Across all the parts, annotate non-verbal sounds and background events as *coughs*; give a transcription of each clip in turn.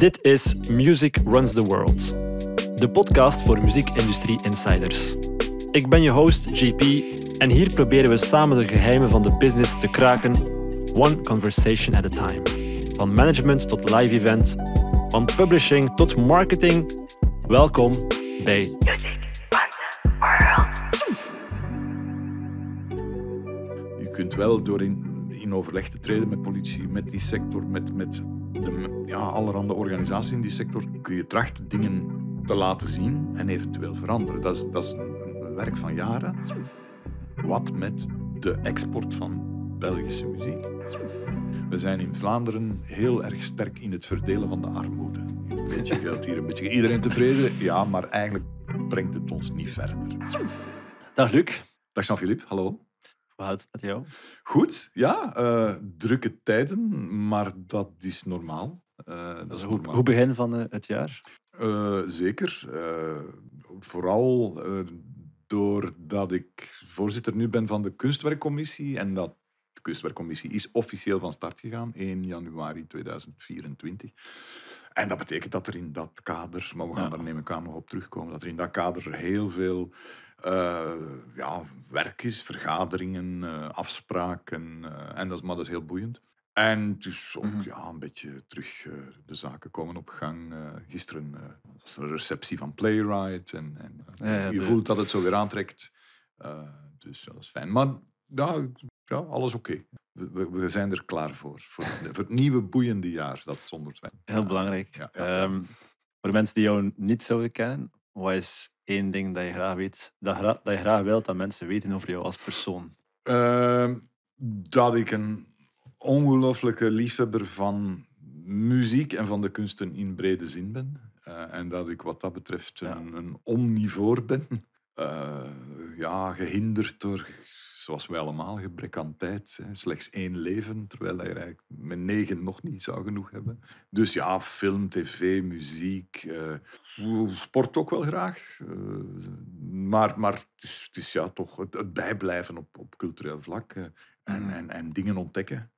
Dit is Music Runs the World, de podcast voor muziekindustrie insiders. Ik ben je host JP en hier proberen we samen de geheimen van de business te kraken, one conversation at a time. Van management tot live event, van publishing tot marketing. Welkom bij Music Runs the World. Je kunt wel door in, in overleg te treden met politie, met die sector, met, met de ja, allerhande organisaties in die sector kun je trachten dingen te laten zien en eventueel veranderen. Dat is, dat is een werk van jaren. Wat met de export van Belgische muziek? We zijn in Vlaanderen heel erg sterk in het verdelen van de armoede. Een beetje geld hier, een beetje iedereen tevreden. Ja, maar eigenlijk brengt het ons niet verder. Dag Luc. Dag Jean-Philippe, hallo. Hoe houdt het met jou? Goed, ja. Eh, drukke tijden, maar dat is normaal. Uh, dat is goed. Hoe begin van eh, het jaar? zeker. vooral doordat ik voorzitter nu ben van de kunstwerkcommissie. En dat de kunstwerkcommissie is officieel van start gegaan 1 januari 2024. En dat betekent dat er in dat kader, maar we gaan daar neem ik aan nog op terugkomen, dat er in dat kader heel veel eh, ja, werk is, vergaderingen, eh, afspraken. Eh, en dat, maar dat is heel boeiend. En dus ook mhm. ja, een beetje terug de zaken komen op gang. gisteren was er een receptie van Playwright. En, en je voelt dat het zo weer aantrekt. dus dat is fijn. Maar ja, alles oké. We, we, zijn er klaar voor. Voor, voor het nieuwe boeiende jaar dat zonder twijfel. Heel belangrijk. Ehm, voor de mensen die jou niet zouden kennen, wat is één ding dat je graag weet, dat, dat je graag wilt dat mensen weten over jou als persoon? Ehm, dat ik een ongelooflijke liefhebber van muziek en van de kunsten in brede zin ben. Eh, en dat ik wat dat betreft een, een omnivoor ben. Eh, ja, gehinderd door was wij allemaal, gebrek aan tijd. Hè. Slechts één leven, terwijl je eigenlijk met negen nog niet zou genoeg hebben. Dus ja, film, tv, muziek, eh, sport ook wel graag. Eh, maar maar het, is, ja, toch het, bijblijven op, op cultureel vlak eh, en, en, en dingen ontdekken.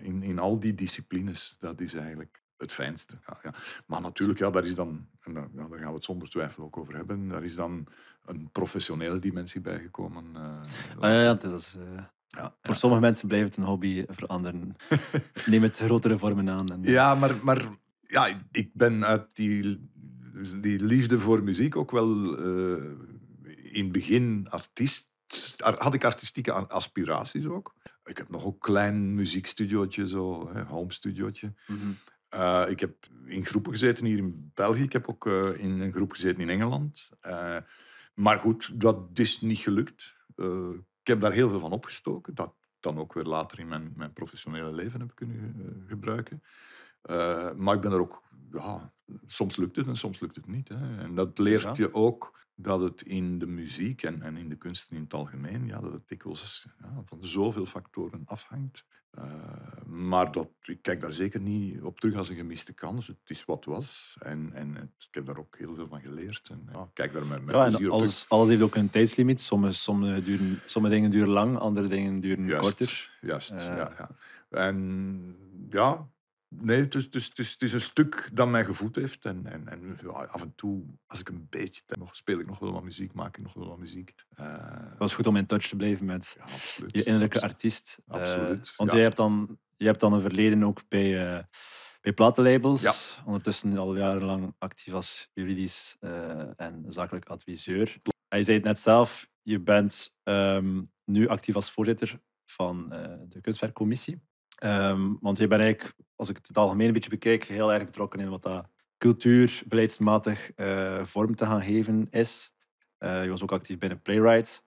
in, in al die disciplines, dat is eigenlijk het fijnste. Ja, ja. Maar natuurlijk, ja, daar is dan, daar, ja, daar gaan we het zonder twijfel ook over hebben, daar is dan een professionele dimensie bijgekomen. Eh, ah, ja, ja, was, eh, ja, voor sommige mensen blijft het een hobby, voor anderen *laughs* neemt het grotere vormen aan. En... Eh. Ja, maar, maar ja, ik ben uit die, die liefde voor muziek ook wel in het begin artiest. Had ik artistieke aspiraties ook. Ik heb nog een klein muziekstudiootje, zo, hè, home studiootje. Mhm. ik heb in groepen gezeten hier in België. Ik heb ook in een groep gezeten in Engeland. Maar goed, dat is niet gelukt. Eh, ik heb daar heel veel van opgestoken. Dat dan ook weer later in mijn, mijn professionele leven heb kunnen eh, gebruiken. Eh, maar ik ben er ook... Ja, soms lukt het en soms lukt het niet. Hè. En dat leert je ook dat het in de muziek en, en in de kunsten in het algemeen, ja, dat het dikwijls ja, van zoveel factoren afhangt. Eh, maar dat, ik kijk daar zeker niet op terug als een gemiste kans. Het is wat was en, en ik heb daar ook heel veel van geleerd. En, ja, kijk daar maar met ja, alles, alles heeft ook een tijdslimiet. Sommige, sommige, duren, sommige dingen duren lang, andere dingen duren korter. Juist, ja, eh. ja. En ja, Nee, dus, het is een stuk dat mij gevoed heeft. En, en, en af en toe, als ik een beetje tijd nog speel, ik nog wel wat muziek, maak ik nog wel wat muziek. Eh, het was goed om in touch te blijven met je innerlijke artiest. Eh, absoluut. want je jij, hebt dan, jij hebt dan een verleden ook bij, eh, bij platenlabels. Ondertussen al jarenlang actief als juridisch en zakelijk adviseur. Hij zei het net zelf, je bent ehm, nu actief als voorzitter van de kunstwerkcommissie. Ehm, want je bent eigenlijk, als ik het, algemeen een beetje bekijk, heel erg betrokken in wat dat cultuur beleidsmatig eh, vorm te gaan geven is. Eh, je was ook actief binnen playwrights.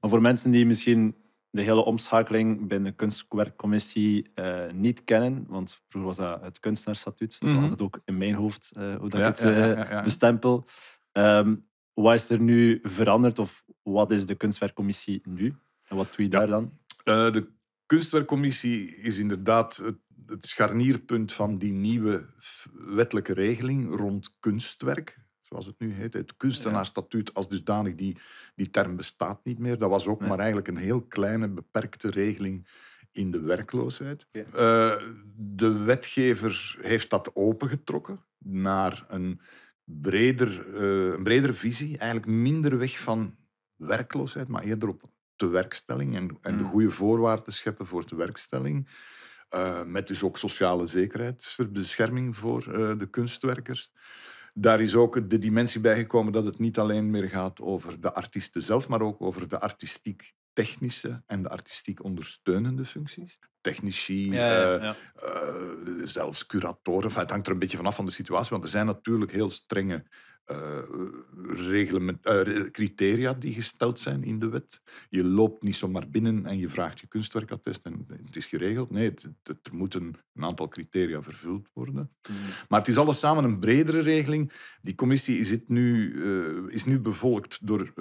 Maar voor mensen die misschien de hele omschakeling binnen de kunstwerkcommissie eh, niet kennen, want vroeger was dat het kunstenaarsstatuut, dat is mhm. altijd ook in mijn hoofd hoe dat ik het bestempel. Ehm, wat is er nu veranderd of wat is de kunstwerkcommissie nu? En wat doe je daar dan? de kunstwerkcommissie is inderdaad het, het scharnierpunt van die nieuwe wettelijke regeling rond kunstwerk zoals het nu heet. Het kunstenaarstatuut als dusdanig, die, die term bestaat niet meer. Dat was ook maar eigenlijk een heel kleine, beperkte regeling in de werkloosheid. Eh, de wetgever heeft dat opengetrokken naar een, breder, eh, een bredere visie. Eigenlijk minder weg van werkloosheid, maar eerder op tewerkstelling en, en de mm. goede voorwaarden scheppen voor de werkstelling eh, met dus ook sociale zekerheidsbescherming voor uh, de kunstwerkers. Daar is ook de dimensie bijgekomen dat het niet alleen meer gaat over de artiesten zelf, maar ook over de artistiek technische en de artistiek ondersteunende functies. Technici, eh, zelfs curatoren. Enfin, het hangt er een beetje vanaf van de situatie, want er zijn natuurlijk heel strenge eh, reglement, eh, criteria die gesteld zijn in de wet. Je loopt niet zomaar binnen en je vraagt je kunstwerkattest en het is geregeld. Nee, het, er moeten een aantal criteria vervuld worden. Mm. Maar het is alles samen een bredere regeling. Die commissie zit nu, eh, is nu bevolkt door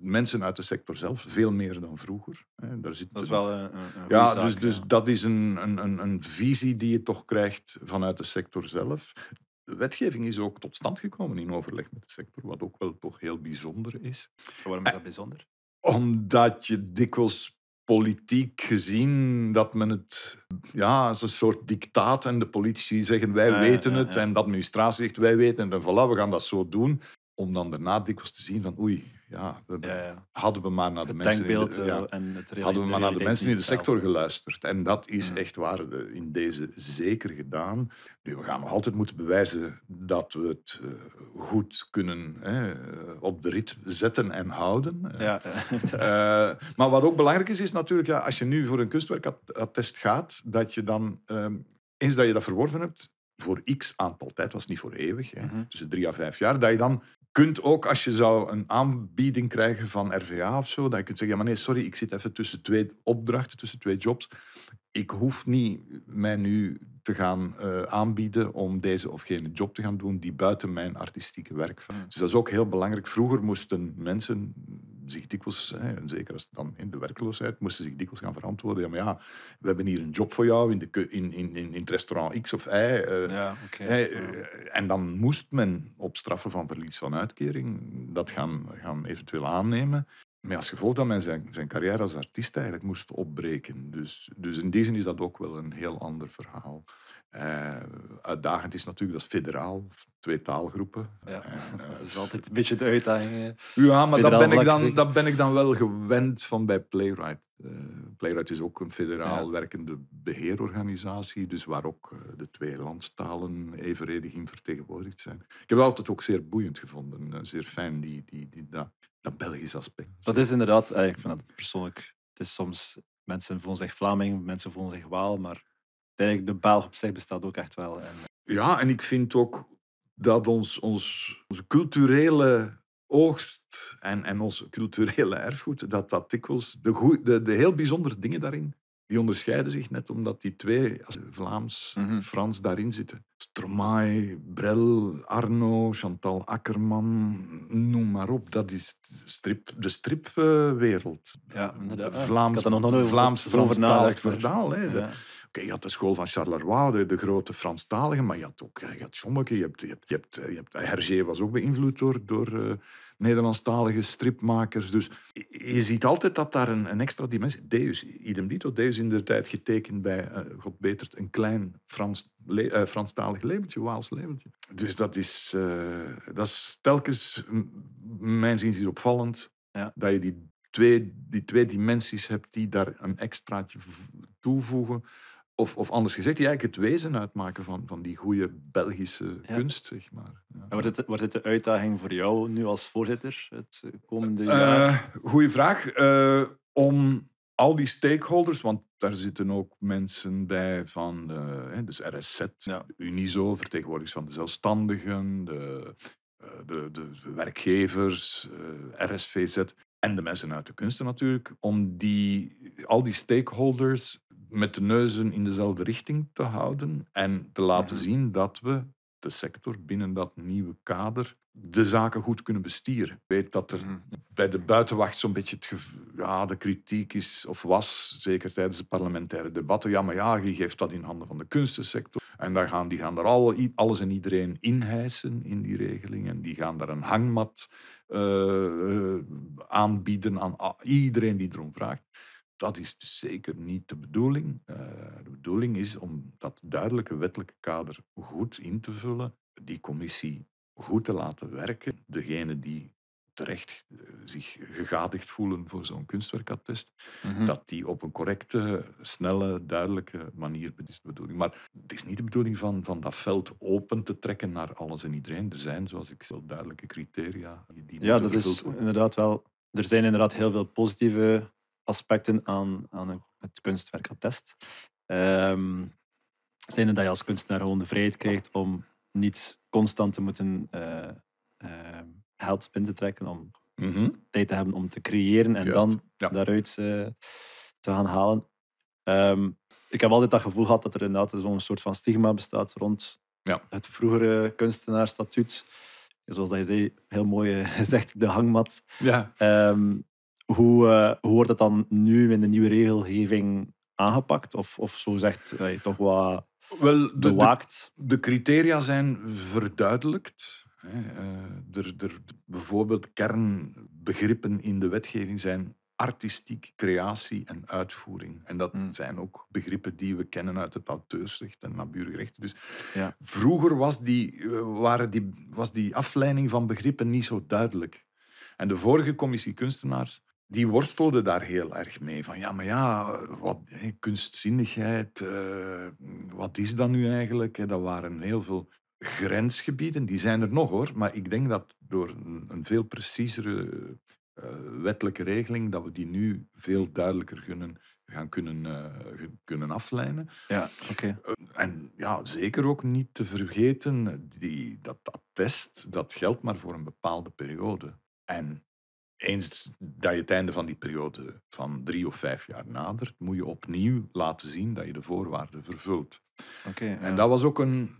mensen uit de sector zelf, veel meer dan vroeger. Daar zit dat is wel een, ja, dus, dus dat is een, een, een, visie die je toch krijgt vanuit de sector zelf. De wetgeving is ook tot stand gekomen in overleg met de sector, wat ook wel toch heel bijzonder is. Waarom is dat bijzonder? Eh, omdat je dikwijls politiek gezien dat men het ja, als een soort dictaat en de politici zeggen wij weten het en de administratie zegt wij weten het en voilà, we gaan dat zo doen om dan daarna dikwijls te zien van oei, ja, we, hadden we maar naar de mensen in de, eh, en het hadden we maar naar de mensen in de sector geluisterd. En dat is echt waar in deze zeker gedaan. Nu, we gaan nog altijd moeten bewijzen dat we het eh, goed kunnen hè, eh, op de rit zetten en houden. Ja, *laughs* maar wat ook belangrijk is, is natuurlijk ja, als je nu voor een kunstwerkattest gaat, dat je dan, ehm, eens dat je dat verworven hebt, voor x aantal tijd, was niet voor eeuwig, hè, mhm. tussen drie à vijf jaar, dat je dan kunt ook, als je zou een aanbieding krijgen van RVA of zo, dat je kunt zeggen, ja maar nee, sorry, ik zit even tussen twee opdrachten, tussen twee jobs. Ik hoef niet mij nu te gaan eh, aanbieden om deze of gene job te gaan doen die buiten mijn artistieke werk valt. Hmm. Dus dat is ook heel belangrijk. Vroeger moesten mensen zich dikwijls, hè, en zeker als dan in de werkloosheid, moesten zich dikwijls gaan verantwoorden. Ja, maar ja, we hebben hier een job voor jou in, de, in, in, in het restaurant X of Y. Eh, ja, eh, en dan moest men op straffen van verlies van uitkering dat gaan, gaan eventueel aannemen maar als gevolg dat men zijn, zijn carrière als artiest eigenlijk moest opbreken. Dus, dus in die zin is dat ook wel een heel ander verhaal. Eh, uitdagend is natuurlijk dat federaal, twee taalgroepen. Ja, eh, *laughs* dat is altijd een beetje de uitdaging. Eh, ja, maar dat ben, ik dan, dat ben ik dan wel gewend van bij Playwright. Playwright is ook een federaal werkende beheerorganisatie, dus waar ook de twee landstalen evenredig in vertegenwoordigd zijn. Ik heb het altijd ook zeer boeiend gevonden, zeer fijn die, die, die, dat, dat Belgisch aspect. Dat is inderdaad, eh, vind persoonlijk, het is soms, mensen voelen zich Vlaming, mensen voelen zich Waal, maar de Belg op zich bestaat ook echt wel. En... Ja, en ik vind ook dat ons, ons, onze culturele oogst en, en ons culturele erfgoed, dat dat dikwijls de, de heel bijzondere dingen daarin die onderscheiden zich net omdat die twee, Vlaams, mhm. Frans, daarin zitten. Stromae, Brel, Arno, Chantal Akkerman, noem maar op. Dat is strip, de stripwereld. Uh, ja, inderdaad. Vlaams, Vlaams, Vlaams, Vlaams verdaal. Hè. vlaams je had de school van Charleroi, de, de grote Franstaligen, maar je had ook je had je hebt, je hebt, je hebt, eh, je hebt eh, Hergé was ook beïnvloed door, door eh, Nederlandstalige stripmakers. Dus je ziet altijd dat daar een, een extra dimensie... Deus, idem dito, Deus in de tijd getekend bij, God betert, een klein Frans, le, uh, Franstalig labeltje, Waals labeltje. Dus dat is, dat is telkens, mijn zin is opvallend, ja. dat je die twee, die twee dimensies hebt die daar een extraatje toevoegen. Of, of anders gezegd, die eigenlijk het wezen uitmaken van, van die goede Belgische kunst, zeg maar. Ja. En wordt, het, het de uitdaging voor jou nu als voorzitter het komende eh, jaar? Uh, goeie vraag. Eh, om al die stakeholders, want daar zitten ook mensen bij van uh, dus RSZ, ja. Unizo, vertegenwoordigers van de zelfstandigen, de, eh, de, de werkgevers, RSVZ en de mensen uit de kunsten natuurlijk, om die, al die stakeholders met de neuzen in dezelfde richting te houden en te laten zien dat we de sector binnen dat nieuwe kader de zaken goed kunnen bestieren. Ik weet dat er mhm. bij de buitenwacht zo'n beetje het ja, de kritiek is of was, zeker tijdens de parlementaire debatten. Ja, maar ja, je geeft dat in handen van de kunstensector. En daar gaan, die gaan er al, alles en iedereen inhijsen in die regelingen die gaan daar een hangmat eh, eh, aanbieden aan iedereen die erom vraagt dat is dus zeker niet de bedoeling. Eh, de bedoeling is om dat duidelijke wettelijke kader goed in te vullen, die commissie goed te laten werken. Degene die terecht eh, zich gegadigd voelen voor zo'n kunstwerkattest, mhm. dat die op een correcte, snelle, duidelijke manier, dat is de bedoeling. Maar het is niet de bedoeling van, van dat veld open te trekken naar alles en iedereen. Er zijn, zoals ik zei, duidelijke criteria die Ja, dat is inderdaad wel... Er zijn inderdaad heel veel positieve aspecten aan, aan het kunstwerk attest. Um, ehm, zijn dat je als kunstenaar gewoon de vrijheid krijgt om niet constant te moeten uh, geld in te trekken, om mhm. tijd te hebben om te creëren en dan daaruit eh, te gaan halen. Ehm, ik heb altijd dat gevoel gehad dat er inderdaad zo'n soort van stigma bestaat rond ja. het vroegere kunstenaarstatuut. Zoals dat je zei, heel mooi eh, gezegd, *laughs* de hangmat. Ja hoe, eh, hoe wordt dat dan nu in de nieuwe regelgeving aangepakt? Of, of zo zegt toch wat Wel, bewaakt? De, criteria zijn verduidelijkt. Hè. Eh, er, er, bijvoorbeeld kernbegrippen in de wetgeving zijn artistiek, creatie en uitvoering. En dat hmm. zijn ook begrippen die we kennen uit het auteursrecht en naburgerrecht. Dus ja. vroeger was die, eh, waren die, was die afleiding van begrippen niet zo duidelijk. En de vorige commissie kunstenaars die worstelde daar heel erg mee. Van ja, maar ja, wat, kunstzinnigheid, eh, wat is dat nu eigenlijk? dat waren heel veel grensgebieden. Die zijn er nog hoor, maar ik denk dat door een, een veel preciezere eh, wettelijke regeling, dat we die nu veel duidelijker kunnen gaan kunnen, eh, kunnen aflijnen. Ja, oké. en ja, zeker ook niet te vergeten, die, dat attest, dat geldt maar voor een bepaalde periode. En eens dat je het einde van die periode van drie of vijf jaar nadert, moet je opnieuw laten zien dat je de voorwaarden vervult. Okay, en dat was ook een,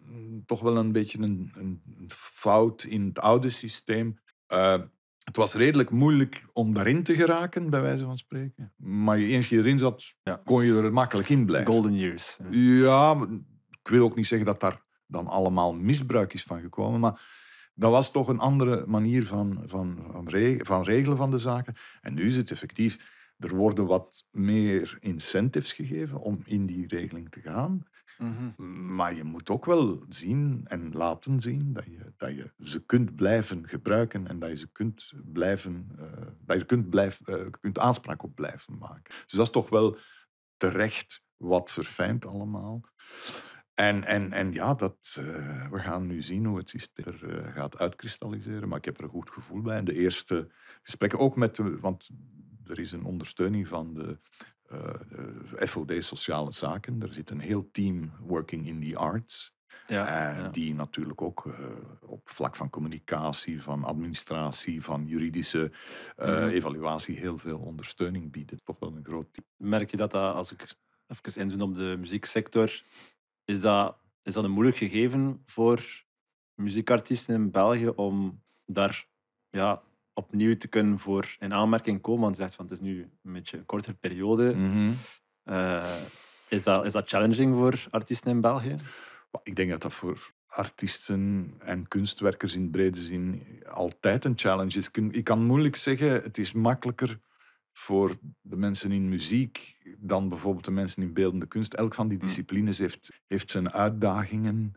toch wel een beetje een, een fout in het oude systeem. Eh, het was redelijk moeilijk om daarin te geraken, bij wijze van spreken. Maar eens je erin zat, kon je er makkelijk in blijven. Golden years. Ja, ik wil ook niet zeggen dat daar dan allemaal misbruik is van gekomen. Maar dat was toch een andere manier van, van, van, van regelen van de zaken. En nu is het effectief, er worden wat meer incentives gegeven om in die regeling te gaan. Mhm. Maar je moet ook wel zien en laten zien dat je, dat je ze kunt blijven gebruiken en dat je ze kunt blijven, eh, dat je kunt, blijf, eh, kunt aanspraak op blijven maken. Dus dat is toch wel terecht wat verfijnd allemaal. En, en, en ja, dat, eh, we gaan nu zien hoe het systeem er eh, gaat uitkristalliseren. Maar ik heb er een goed gevoel bij. En de eerste gesprekken, ook met... De, want er is een ondersteuning van de, de eh, FOD Sociale Zaken. Er zit een heel team working in the arts. Ja, Die natuurlijk ook op vlak van communicatie, van administratie, van juridische mhm. evaluatie heel veel ondersteuning bieden. Toch wel een groot team. Merk je dat, als ik even inzoom op de muzieksector, is dat, is dat een moeilijk gegeven voor muziekartiesten in België om daar ja, opnieuw te kunnen voor in aanmerking komen? Want je zegt van het is nu een beetje een kortere periode. Mhm. Eh, is, dat, is dat challenging voor artiesten in België? Ik denk dat dat voor artiesten en kunstwerkers in brede zin altijd een challenge is. Ik kan moeilijk zeggen, het is makkelijker voor de mensen in muziek dan bijvoorbeeld de mensen in beeldende kunst. Elk van die hmm. disciplines heeft, heeft zijn uitdagingen.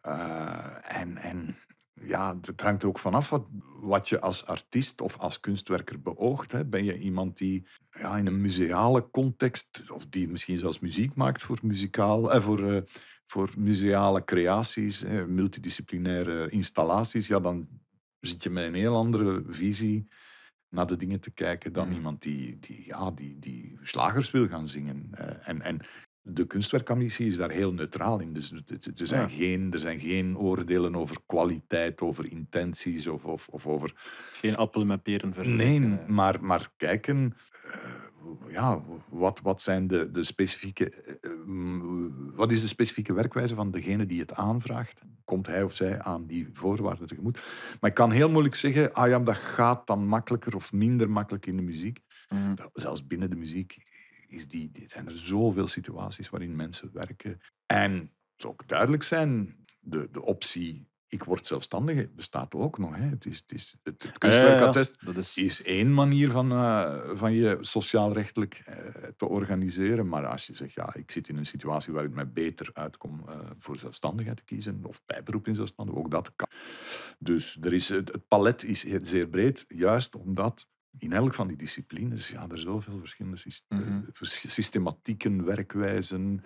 Eh, en, en ja, het hangt ook vanaf wat, wat je als artiest of als kunstwerker beoogt. Hè. Ben je iemand die ja, in een museale context, of die misschien zelfs muziek maakt voor, muzikaal, eh, voor, eh, voor museale creaties, multidisciplinaire installaties, ja, dan zit je met een heel andere visie naar de dingen te kijken dan mhm. iemand die, die, ja, die, die slagers wil gaan zingen. Eh, en, en de kunstwerkcommissie is daar heel neutraal in. Dus er zijn, geen, er zijn geen oordelen over kwaliteit, over intenties of, of, of over... Geen appelen met peren vergelijken. Nee, eh. maar, maar kijken ja, wat, wat, zijn de, de specifieke, eh, eh, wat is de specifieke werkwijze van degene die het aanvraagt? Komt hij of zij aan die voorwaarden tegemoet? Maar ik kan heel moeilijk zeggen, ah ja, dat gaat dan makkelijker of minder makkelijk in de muziek. Mhm. Zelfs binnen de muziek is die, zijn er zoveel situaties waarin mensen werken. En het ook duidelijk zijn, de, de optie ik word zelfstandige bestaat ook nog. Hè. Het, is, het, is, het, Is... één manier van, eh, van je sociaal-rechtelijk eh, te organiseren. Maar als je zegt, ja, ik zit in een situatie waar ik mij beter uitkom uh, voor zelfstandigheid te kiezen, of bijberoep in zelfstandigheid, ook dat kan. Dus er is, het, palet is zeer breed, juist omdat in elk van die disciplines, ja, er zoveel verschillende mhm. systematieken, werkwijzen,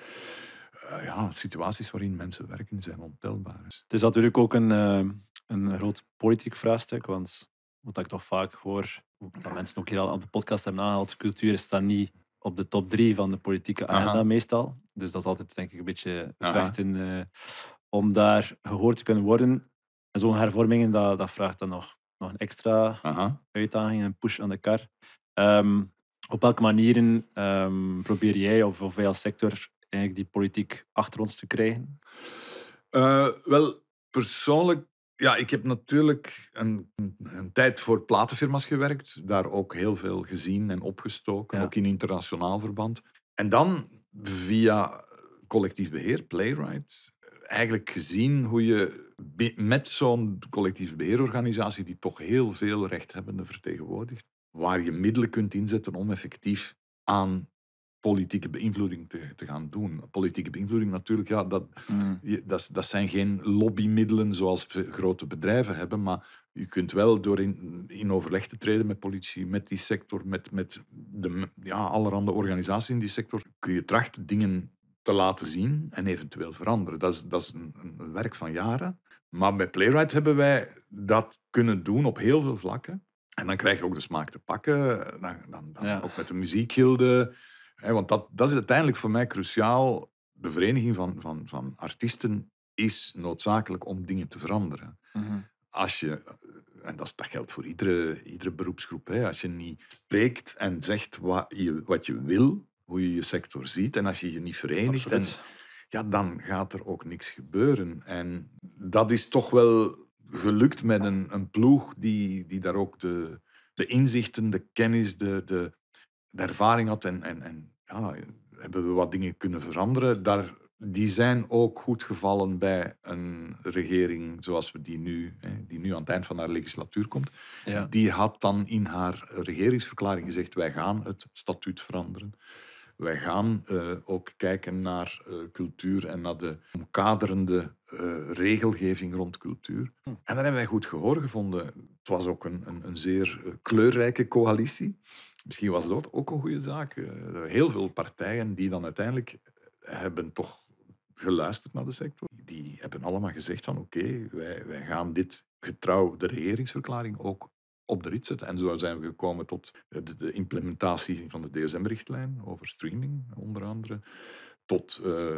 eh, ja, situaties waarin mensen werken zijn ontelbaar. Het is natuurlijk ook een, eh, een groot politiek vraagstuk, want wat ik toch vaak hoor, dat mensen ook hier al op de podcast hebben aangehaald, cultuur staat niet op de top drie van de politieke agenda meestal. Dus dat is altijd denk ik een beetje vechten eh, om daar gehoord te kunnen worden. En zo'n hervormingen, dat, dat vraagt dan nog, nog een extra uitdaging, een push aan de kar. Ehm, op welke manieren um, probeer jij of, of wij als sector eigenlijk die politiek achter ons te krijgen? Eh, wel, persoonlijk, ja, ik heb natuurlijk een, een, tijd voor platenfirma's gewerkt. Daar ook heel veel gezien en opgestoken, ook in internationaal verband. En dan via collectief beheer, Playwright, eigenlijk gezien hoe je met zo'n collectief beheerorganisatie, die toch heel veel rechthebbenden vertegenwoordigt, waar je middelen kunt inzetten om effectief aan politieke beïnvloeding te, te, gaan doen. Politieke beïnvloeding natuurlijk, ja, dat, mm. dat, zijn geen lobbymiddelen zoals grote bedrijven hebben, maar je kunt wel door in, in overleg te treden met politie, met die sector, met, met de, ja, allerhande organisaties in die sector, kun je trachten dingen te laten zien en eventueel veranderen. Dat is, dat is een, werk van jaren. Maar met Playwright hebben wij dat kunnen doen op heel veel vlakken. En dan krijg je ook de smaak te pakken. Eh, dan, dan, Ook met de muziekgilde want dat, dat is uiteindelijk voor mij cruciaal. De vereniging van, van, van artiesten is noodzakelijk om dingen te veranderen. Mhm. Als je, eh, en dat, geldt voor iedere, iedere beroepsgroep, hè, als je niet spreekt en zegt wat je, wat je wil, hoe je je sector ziet, en als je je niet verenigt, en, ja, dan gaat er ook niks gebeuren. En dat is toch wel gelukt met een, een ploeg die, die daar ook de, de inzichten, de kennis, de, de, de ervaring had en, en, en ja, hebben we wat dingen kunnen veranderen. Daar, die zijn ook goed gevallen bij een regering zoals we die nu, hè, die nu aan het eind van haar legislatuur komt. Die had dan in haar regeringsverklaring gezegd: wij gaan het statuut veranderen. Wij gaan eh, ook kijken naar eh, cultuur en naar de omkaderende eh, regelgeving rond cultuur. Hm. En daar hebben wij goed gehoor gevonden. Het was ook een, een, een zeer kleurrijke coalitie misschien was dat ook een goede zaak. Eh, heel veel partijen die dan uiteindelijk hebben toch geluisterd naar de sector. Die hebben allemaal gezegd van oké, wij, wij gaan dit getrouw de regeringsverklaring ook op de rit zetten. En zo zijn we gekomen tot de, implementatie van de DSM-richtlijn over streaming onder andere. Tot uh,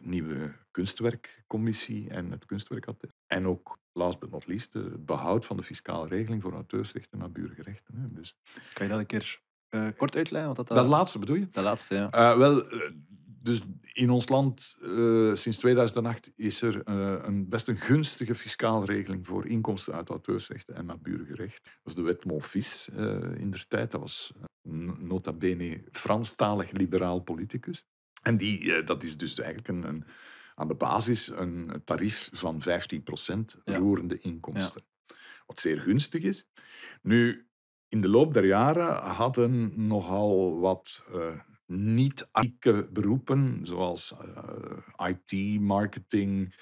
nieuwe kunstwerkcommissie en het kunstwerkadvies. En ook, last but not least, het behoud van de fiscale regeling voor auteursrechten naar burgerrechten. Dus, kan je dat een keer eh, kort uitleggen? dat, dat eh, laatste bedoel je? Dat laatste, ja. Eh, wel, dus in ons land uh, sinds 2008 is er een best een gunstige fiscale regeling voor inkomsten uit auteursrechten en naar burgerrecht. Dat was de wet Monfils in der tijd. Dat was nota bene Franstalig liberaal politicus. En die, dat is dus eigenlijk een, een aan de basis een tarief van 15% roerende inkomsten. Wat zeer gunstig is. Nu, in de loop der jaren hadden nogal wat eh, niet-artieke beroepen, zoals eh, IT, marketing,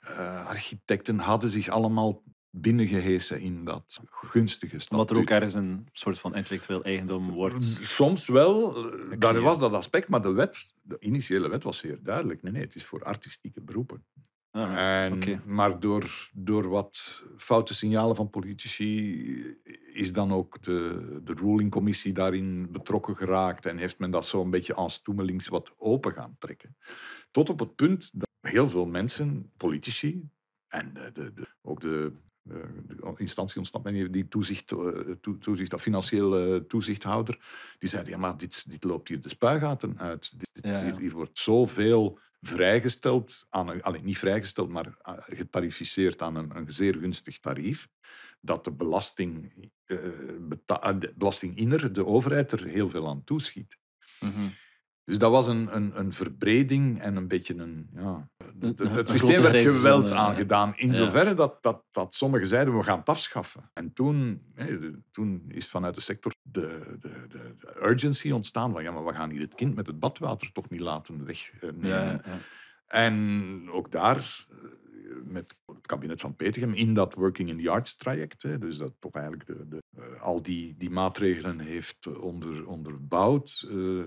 eh, architecten, hadden zich allemaal binnengehezen in dat gunstige statuut. Wat er ook dus- ergens een soort van intellectueel eigendom wordt. Mm, soms wel, eh, daar was dat aspect, maar de wet, de initiële wet was zeer duidelijk. Nee, nee, het is voor artistieke beroepen. Ah, en, Maar door, door wat foute signalen van politici eh, is dan ook de, de rulingcommissie daarin betrokken geraakt en heeft men dat zo een beetje als toemelings wat open gaan trekken. Tot op het punt dat heel veel mensen, politici en de, de, ook de eh, instantie ontsnapt mij die toezicht, eh, toezicht, of financieel toezichthouder, die zei, ja maar dit, dit loopt hier de spuigaten uit. Dit, Hier, wordt zoveel vrijgesteld, aan, alleen niet vrijgesteld, maar eh, getarificeerd aan een, een zeer gunstig tarief, dat de belasting, uh, de belastinginner, de overheid, er heel veel aan toeschiet. Mhm. Dus dat was een, een, een verbreding en een beetje een, ja, het systeem werd geweld eh, aangedaan. In zoverre dat, dat, dat sommigen zeiden, we gaan het afschaffen. En toen, toen is vanuit de sector de, de, de, urgency ontstaan van, ja, maar we gaan hier het kind met het badwater toch niet laten wegnemen. Ja, ja. En ook daar met het kabinet van Petegem in dat Working in the Arts traject. Hè, dus dat toch eigenlijk de, de, eh, al die, die maatregelen heeft onder, onderbouwd, eh,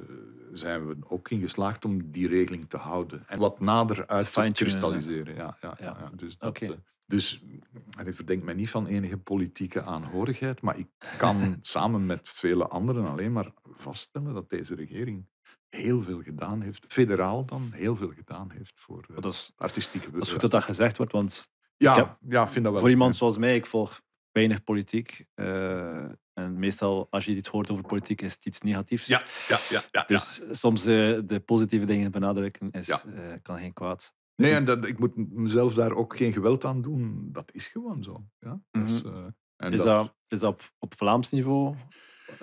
zijn we ook in geslaagd om die regeling te houden. En wat nader uit te kristalliseren. Ja, ja, ja. Dus eh, Dus ik verdenk mij niet van enige politieke aanhorigheid, maar ik kan *laughs* samen met vele anderen alleen maar vaststellen dat deze regering heel veel gedaan heeft, federaal dan, heel veel gedaan heeft voor eh, artistieke dat artistieke Dat is goed dat dat gezegd wordt, want ja, heb, vind dat wel. voor iemand zoals mij, ik volg weinig politiek. Eh, en meestal als je iets hoort over politiek is het iets negatiefs. Ja, ja, ja. dus soms eh, de positieve dingen benadrukken is, kan geen kwaad. Nee, dus en dat, ik moet mezelf daar ook geen geweld aan doen. Dat is gewoon zo. Ja? dus, is, dat, dat, is dat op, op Vlaams niveau?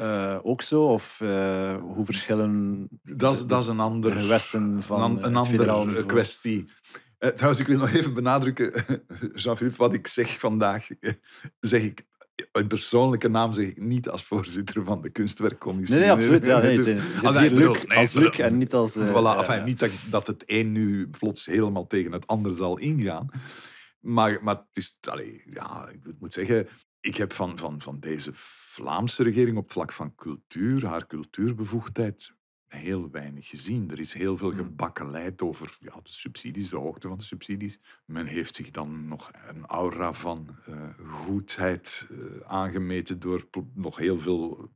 uh, ook zo? Of uh, hoe verschillen dat, dat is een ander, de van een, een andere kwestie? Uh, trouwens, ik wil nog even benadrukken, *laughs* Jean-Philippe, wat ik zeg vandaag, zeg ik in persoonlijke naam zeg ik niet als voorzitter van de kunstwerkcommissie. Nee, nee absoluut. Ja, *laughs* nee, dus, nee, ah, als hier Luc, als en niet als... Uh, voilà, ja, niet dat, dat het een nu plots helemaal tegen het ander zal ingaan. Maar, maar het is, allez, ja, ik moet zeggen, ik heb van, van, van deze Vlaamse regering op vlak van cultuur, haar cultuurbevoegdheid, heel weinig gezien. Er is heel veel hmm. gebakkeleid over ja, de subsidies, de hoogte van de subsidies. Men heeft zich dan nog een aura van eh, goedheid eh, aangemeten door nog heel veel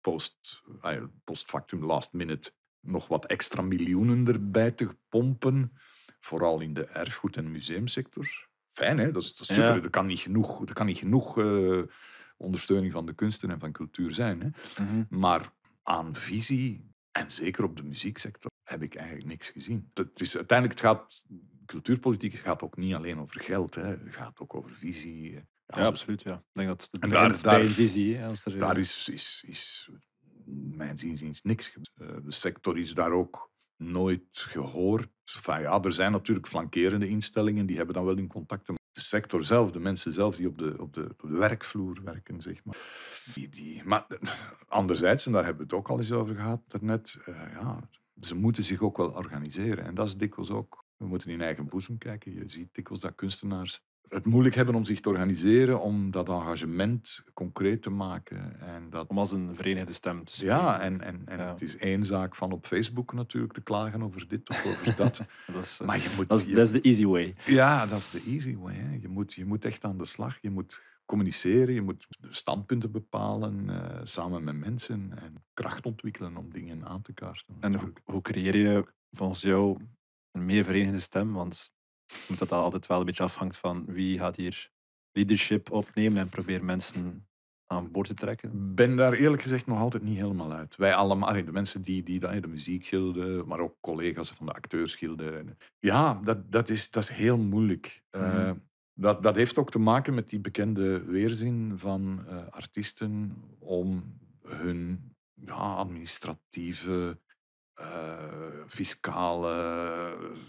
post, uh, last minute, nog wat extra miljoenen erbij te pompen. Vooral in de erfgoed- en museumsector fijn, hè? Dat is, dat super. Ja. Er kan niet genoeg, er kan niet genoeg eh, ondersteuning van de kunsten en van cultuur zijn. Hè? Mhm. Maar aan visie, en zeker op de muzieksector, heb ik eigenlijk niks gezien. is, uiteindelijk het gaat cultuurpolitiek gaat ook niet alleen over geld, hè. het gaat ook over visie. Eh, ja, absoluut. Ja. Ik denk dat en daar, daar, is, is, is mijn zin, niks. Eh, de sector is daar ook nooit gehoord. Enfin, ja, er zijn natuurlijk flankerende instellingen, die hebben dan wel in contact. met de sector zelf, de mensen zelf die op de, op de, op de werkvloer werken, zeg maar. Die, die, maar anderzijds, en daar hebben we het ook al eens over gehad daarnet, uh, ja, ze moeten zich ook wel organiseren. En dat is dikwijls ook, we moeten in eigen boezem kijken. Je ziet dikwijls dat kunstenaars het moeilijk hebben om zich te organiseren, om dat engagement concreet te maken. En dat... Om als een verenigde stem te spreken. Ja, en, en, en het is één zaak van op Facebook natuurlijk te klagen over dit of over dat. *laughs* dat is, eh, maar je dat, is, de easy way. Ja, dat is de easy way. Je, moet, je moet echt aan de slag. Je moet communiceren, je moet standpunten bepalen eh, samen met mensen en kracht ontwikkelen om dingen aan te kaarten. En hoe, creëer je volgens jou een meer verenigde stem? Want omdat dat altijd wel een beetje afhangt van wie gaat hier leadership opnemen en probeert mensen aan boord te trekken? ben daar eerlijk gezegd nog altijd niet helemaal uit. Wij allemaal, de mensen die, die de muziekgilde, maar ook collega's van de acteursgilde. Ja, dat, dat, is, dat is heel moeilijk. Eh, mhm. dat, dat heeft ook te maken met die bekende weerzin van eh, artiesten om hun ja, administratieve eh, fiscale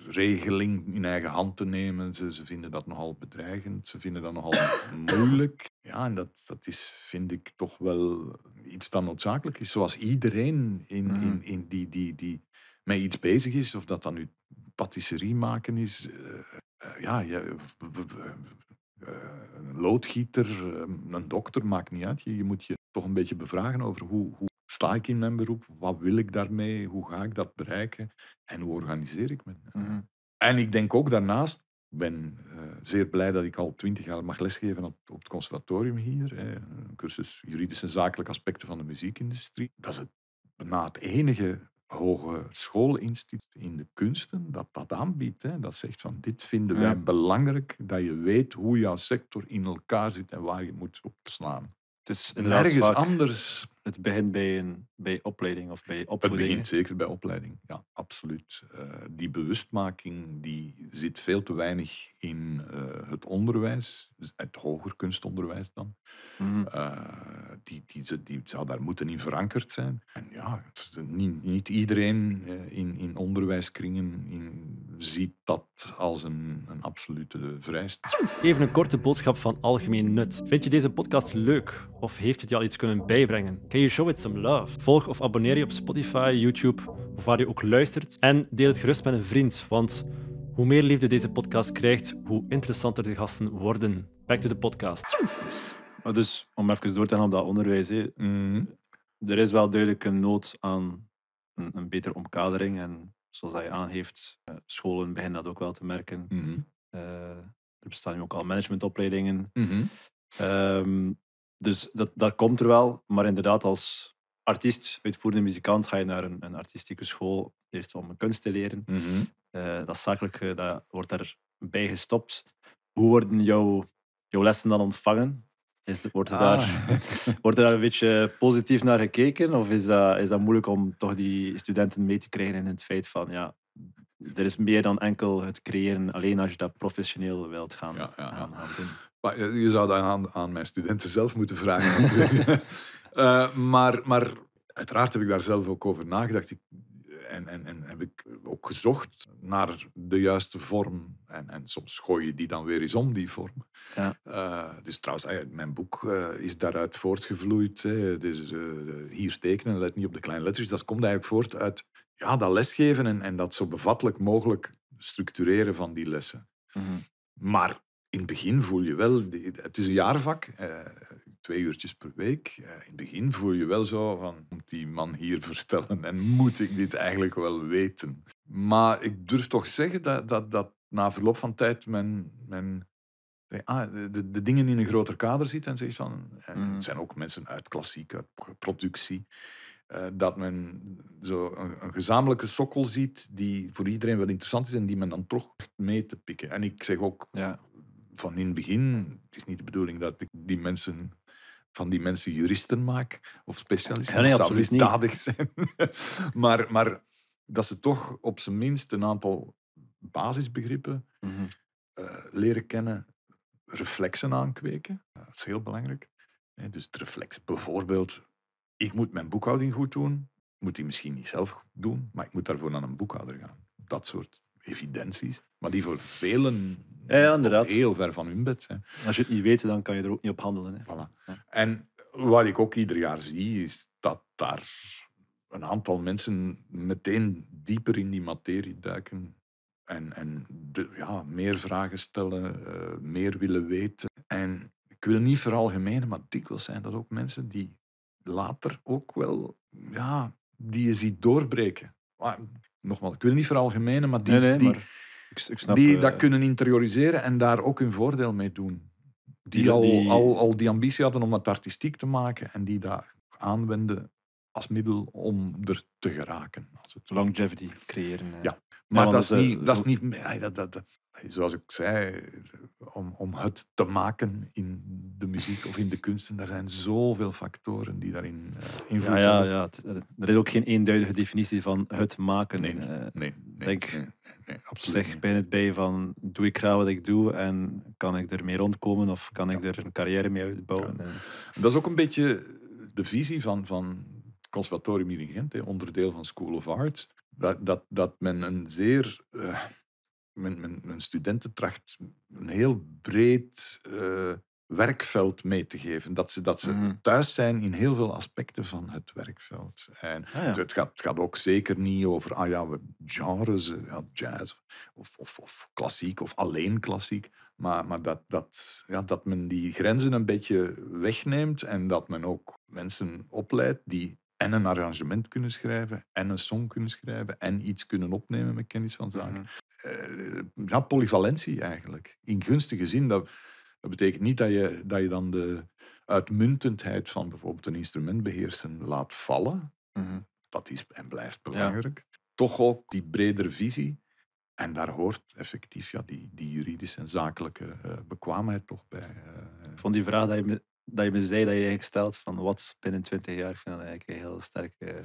regeling in eigen hand te nemen. Ze, ze, vinden dat nogal bedreigend, ze vinden dat nogal *coughs* moeilijk. Ja, en dat, dat is, vind ik, toch wel iets dat noodzakelijk is. Zoals iedereen in, mm-hmm. in, in die, die, die met iets bezig is, of dat dan nu patisserie maken is. Eh, eh, ja, je, een loodgieter, een dokter, maakt niet uit. Je, je moet je toch een beetje bevragen over hoe, hoe sta ik in mijn beroep? Wat wil ik daarmee? Hoe ga ik dat bereiken? En hoe organiseer ik me? Mhm. En ik denk ook daarnaast, ik ben eh, zeer blij dat ik al twintig jaar mag lesgeven op, het conservatorium hier. Een cursus juridische en zakelijke aspecten van de muziekindustrie. Dat is het, na het enige hogeschoolinstituut in de kunsten dat dat aanbiedt. Hè. Dat zegt van dit vinden wij belangrijk, dat je weet hoe jouw sector in elkaar zit en waar je moet op slaan. Het is nergens anders het begint bij, een, bij opleiding of bij opvoeding? Het begint zeker bij opleiding, ja, absoluut. Eh, die bewustmaking die zit veel te weinig in eh, het onderwijs het hoger kunstonderwijs dan. Mhm. Eh, die, die, die, die, zou daar moeten in verankerd zijn. En ja, niet, niet, iedereen eh, in, in onderwijskringen in, ziet dat als een, een absolute vrijst. Even een korte boodschap van algemeen nut. Vind je deze podcast leuk? Of heeft het je al iets kunnen bijbrengen? Can you show it some love? Volg of abonneer je op Spotify, YouTube, of waar je ook luistert. En deel het gerust met een vriend, want... Hoe meer liefde deze podcast krijgt, hoe interessanter de gasten worden. Back to the podcast. dus, om even door te gaan op dat onderwijs. Mhm. Er is wel duidelijk een nood aan een, een betere omkadering. En zoals hij aangeeft, eh, scholen beginnen dat ook wel te merken. Mhm. Eh, er bestaan nu ook al managementopleidingen. Mhm. Ehm, dus dat, dat komt er wel. Maar inderdaad, als artiest, uitvoerende muzikant, ga je naar een, een artistieke school. Eerst om kunst te leren. Eh, dat zakelijke, eh, dat wordt daarbij gestopt. Hoe worden jouw, jouw lessen dan ontvangen? Is, wordt, ah. daar, *laughs* wordt daar een beetje positief naar gekeken? Of is dat, is dat moeilijk om toch die studenten mee te krijgen in het feit van ja, er is meer dan enkel het creëren, alleen als je dat professioneel wilt gaan, ja, ja, doen. Maar eh, je zou dat aan, aan, mijn studenten zelf moeten vragen *laughs* maar, maar uiteraard heb ik daar zelf ook over nagedacht. Ik, en, en, en heb ik ook gezocht naar de juiste vorm. En, en soms gooi je die dan weer eens om, die vorm. Ja. Eh, dus trouwens, eh, mijn boek eh, is daaruit voortgevloeid. Hè. Dus hier tekenen, let niet op de kleine letters. Dat komt eigenlijk voort uit ja, dat lesgeven en, en dat zo bevattelijk mogelijk structureren van die lessen. Mhm. Maar in het begin voel je wel, het is een jaarvak, twee uurtjes per week. in het begin voel je wel zo van, moet die man hier *laughs* vertellen en moet ik dit eigenlijk wel weten? Maar ik durf toch zeggen dat, dat, dat na verloop van tijd men, men ah, de, de, dingen in een groter kader ziet en zegt van, en het mm-hmm. zijn ook mensen uit klassiek, productie, eh, dat men zo een, gezamenlijke sokkel ziet die voor iedereen wel interessant is en die men dan toch mee te pikken. En ik zeg ook van in het begin, het is niet de bedoeling dat ik die mensen van die mensen juristen maak of specialisten. Ja, nee, absoluut niet. *laughs* zijn. maar, maar dat ze toch op zijn minst een aantal basisbegrippen mhm. eh, leren kennen, reflexen aankweken. Dat is heel belangrijk. Dus het reflex bijvoorbeeld, ik moet mijn boekhouding goed doen, moet die misschien niet zelf doen, maar ik moet daarvoor naar een boekhouder gaan. Dat soort evidenties, maar die voor velen ja, heel ver van hun bed zijn. Als je het niet weet, dan kan je er ook niet op handelen. Hè? Voilà. En wat ik ook ieder jaar zie, is dat daar een aantal mensen meteen dieper in die materie duiken. En, en ja, meer vragen stellen, eh, meer willen weten. En ik wil niet veralgemenen, maar dikwijls zijn dat ook mensen die later ook wel, ja, die je ziet doorbreken. Maar, nogmaals, ik wil niet veralgemenen, maar die, die, die eh, dat kunnen interioriseren en daar ook hun voordeel mee doen. Die, al, die... Al, al die ambitie hadden om dat artistiek te maken en die dat aanwenden middel om er te geraken. Longevity creëren. Eh. Ja, maar dat, is niet, eh, dat is niet... dat, dat, zoals ik zei, om, om het te maken in de muziek of in de kunsten, er zijn zoveel factoren die daarin uh, invloed ja, Ja, er is ook geen eenduidige definitie van het maken. Nee, nee, nee, nee nee, absoluut zeg bij het bij van, doe ik graag wat ik doe en kan ik er mee rondkomen of kan ik er een carrière mee uitbouwen? Dat is ook een beetje de visie van, van conservatorium hier in Gent, onderdeel van School of Arts, dat, dat, dat men een zeer... Uh, men, men, studenten tracht een heel breed eh, werkveld mee te geven. Dat ze, dat ze mhm. thuis zijn in heel veel aspecten van het werkveld. En ah, het, gaat, gaat ook zeker niet over ah ja, genres, eh, jazz of, of, of klassiek of alleen klassiek. Maar, maar dat, dat, ja, dat men die grenzen een beetje wegneemt en dat men ook mensen opleidt die en een arrangement kunnen schrijven, en een song kunnen schrijven, en iets kunnen opnemen met kennis van zaken. Mm polyvalentie eigenlijk. In gunstige zin, dat, dat betekent niet dat je, dat je dan de uitmuntendheid van bijvoorbeeld een instrument beheersen laat vallen. Mhm. Dat is en blijft belangrijk. Toch ook die bredere visie. En daar hoort effectief ja, die, die juridische en zakelijke eh, bekwaamheid toch bij. Eh. van die vraag dat je dat je me zei dat je eigenlijk stelt van wat binnen 20 jaar. Ik vind dat eigenlijk een heel sterke...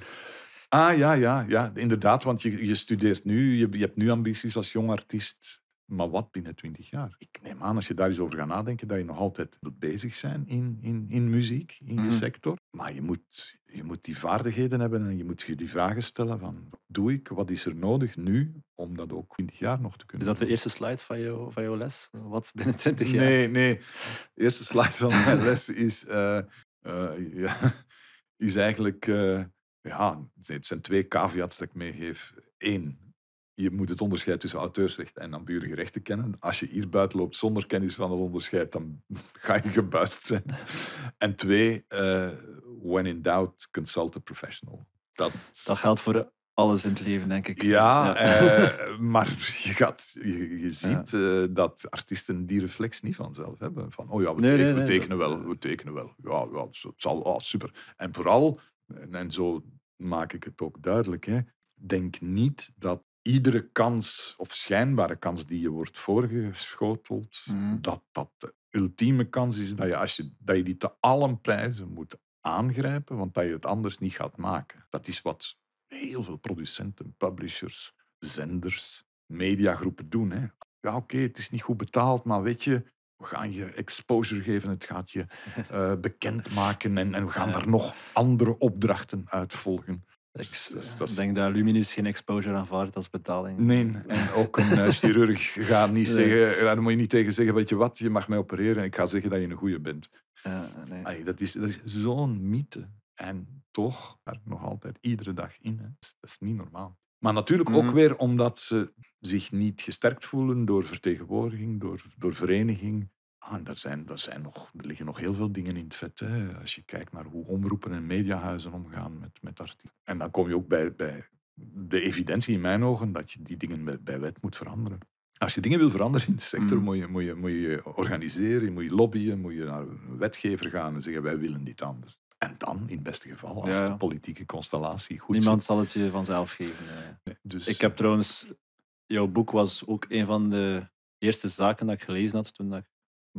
Ah ja, ja, ja, inderdaad. Want je, je studeert nu, je, je hebt nu ambities als jong artiest. Maar wat binnen twintig jaar? Ik neem aan, als je daar eens over gaat nadenken, dat je nog altijd moet bezig zijn in, in, in muziek, in mm. je mhm. sector. Maar je moet, je moet die vaardigheden hebben en je moet je die vragen stellen van, wat doe ik, wat is er nodig nu om dat ook twintig jaar nog te kunnen Is dat de eerste slide van, je van jouw les? Wat binnen twintig jaar? Nee, nee. De eerste slide van mijn *laughs* les is, eh, eh, ja, is eigenlijk... Eh, ja, het zijn twee caveats dat ik meegeef. Eén, je moet het onderscheid tussen auteursrecht en naburige rechten kennen. Als je hier buiten loopt zonder kennis van het onderscheid, dan *laughs* ga je gebuist zijn. En twee, eh, when in doubt, consult a professional. Dat, dat geldt voor alles in het leven, denk ik. Ja, eh, *laughs* maar je, gaat, je, je ziet eh, dat artiesten die reflex niet vanzelf hebben. Van, oh ja, we, tekenen, wel, we tekenen wel. Ja, ja zal, oh, super. En vooral, en, en zo maak ik het ook duidelijk, hè, denk niet dat iedere kans, of schijnbare kans die je wordt voorgeschoteld, mhm. dat dat de ultieme kans is dat je, als je, dat je die te allen prijzen moet aangrijpen, want dat je het anders niet gaat maken. Dat is wat heel veel producenten, publishers, zenders, mediagroepen doen. Hè. Ja, oké, het is niet goed betaald, maar weet je, we gaan je exposure geven, het gaat je uh, *laughs* eh, bekendmaken en, en we gaan daar nog andere opdrachten uitvolgen. Ik denk dat Luminus geen exposure aanvaardt als betaling. Nee, en ook een eh, *laughs* chirurg gaat niet zeggen, eh, daar moet je niet tegen zeggen, weet je wat, je mag mij opereren en ik ga zeggen dat je een goede bent. Ja, nee. dat is, dat is zo'n mythe. En toch, daar nog altijd iedere dag in. Dat is niet normaal. Maar natuurlijk ook mhm. weer omdat ze zich niet gesterkt voelen door vertegenwoordiging, door, door vereniging, Ah, er, zijn, zijn nog, er liggen nog heel veel dingen in het vet. Hè. Als je kijkt naar hoe omroepen en mediahuizen omgaan met, met artikelen. En dan kom je ook bij, bij de evidentie in mijn ogen dat je die dingen bij, bij wet moet veranderen. Als je dingen wil veranderen in de sector, mm. moet, je, moet, je, moet je organiseren, moet je lobbyen, moet je naar een wetgever gaan en zeggen wij willen dit anders. En dan, in het beste geval, als de politieke constellatie goed Niemand zal het je vanzelf geven. dus... Ik heb trouwens, jouw boek was ook een van de eerste zaken dat ik gelezen had toen ik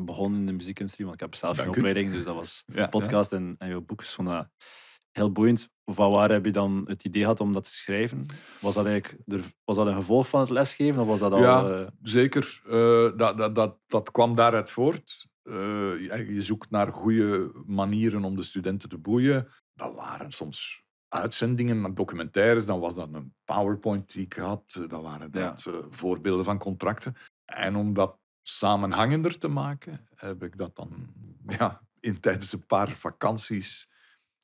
begon in de muziekindustrie, want ik heb zelf Dank een opleiding, dus dat was *laughs* podcast En, jouw boek is dus van heel boeiend. Van waar heb je dan het idee gehad om dat te schrijven? Was dat eigenlijk was dat een gevolg van het lesgeven of was dat al? Ja. Eh, zeker. Eh, dat, dat, dat, dat kwam daaruit voort. Eh, je, zoekt naar goede manieren om de studenten te boeien. Dat waren soms uitzendingen documentaires. Dan was dat een PowerPoint die ik had. Dat waren dat, voorbeelden van contracten. En omdat samenhangender te maken, heb ik dat dan ja, in, tijdens een paar vakanties,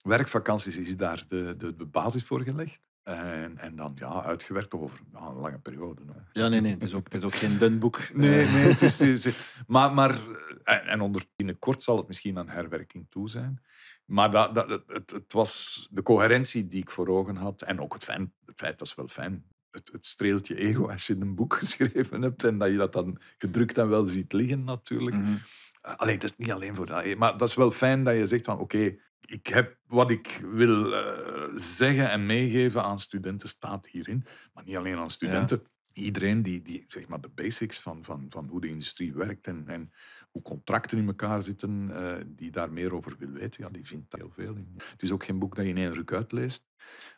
werkvakanties, is daar de, de, basis voor gelegd. En, en, dan ja, uitgewerkt over een lange periode. Hè. Ja, nee, nee, het is ook, het is ook geen dun boek. *laughs* Nee, nee, het is, *laughs* maar, maar en, en kort zal het misschien aan herwerking toe zijn. Maar dat, dat, het, het was de coherentie die ik voor ogen had en ook het, het feit, dat is wel fijn, het, streelt je ego als je een boek *laughs* geschreven hebt en dat je dat dan gedrukt en wel ziet liggen natuurlijk. Mhm. Eh, alleen dat is niet alleen voor dat. Maar dat is wel fijn dat je zegt van oké, ik heb wat ik wil eh, zeggen en meegeven aan studenten staat hierin. Maar niet alleen aan studenten. Iedereen die, die zeg maar de basics van, van, van hoe de industrie werkt en, en hoe contracten in elkaar zitten, eh, die daar meer over wil weten, ja, die vindt daar heel veel in. Het is ook geen boek dat je in één ruk uitleest.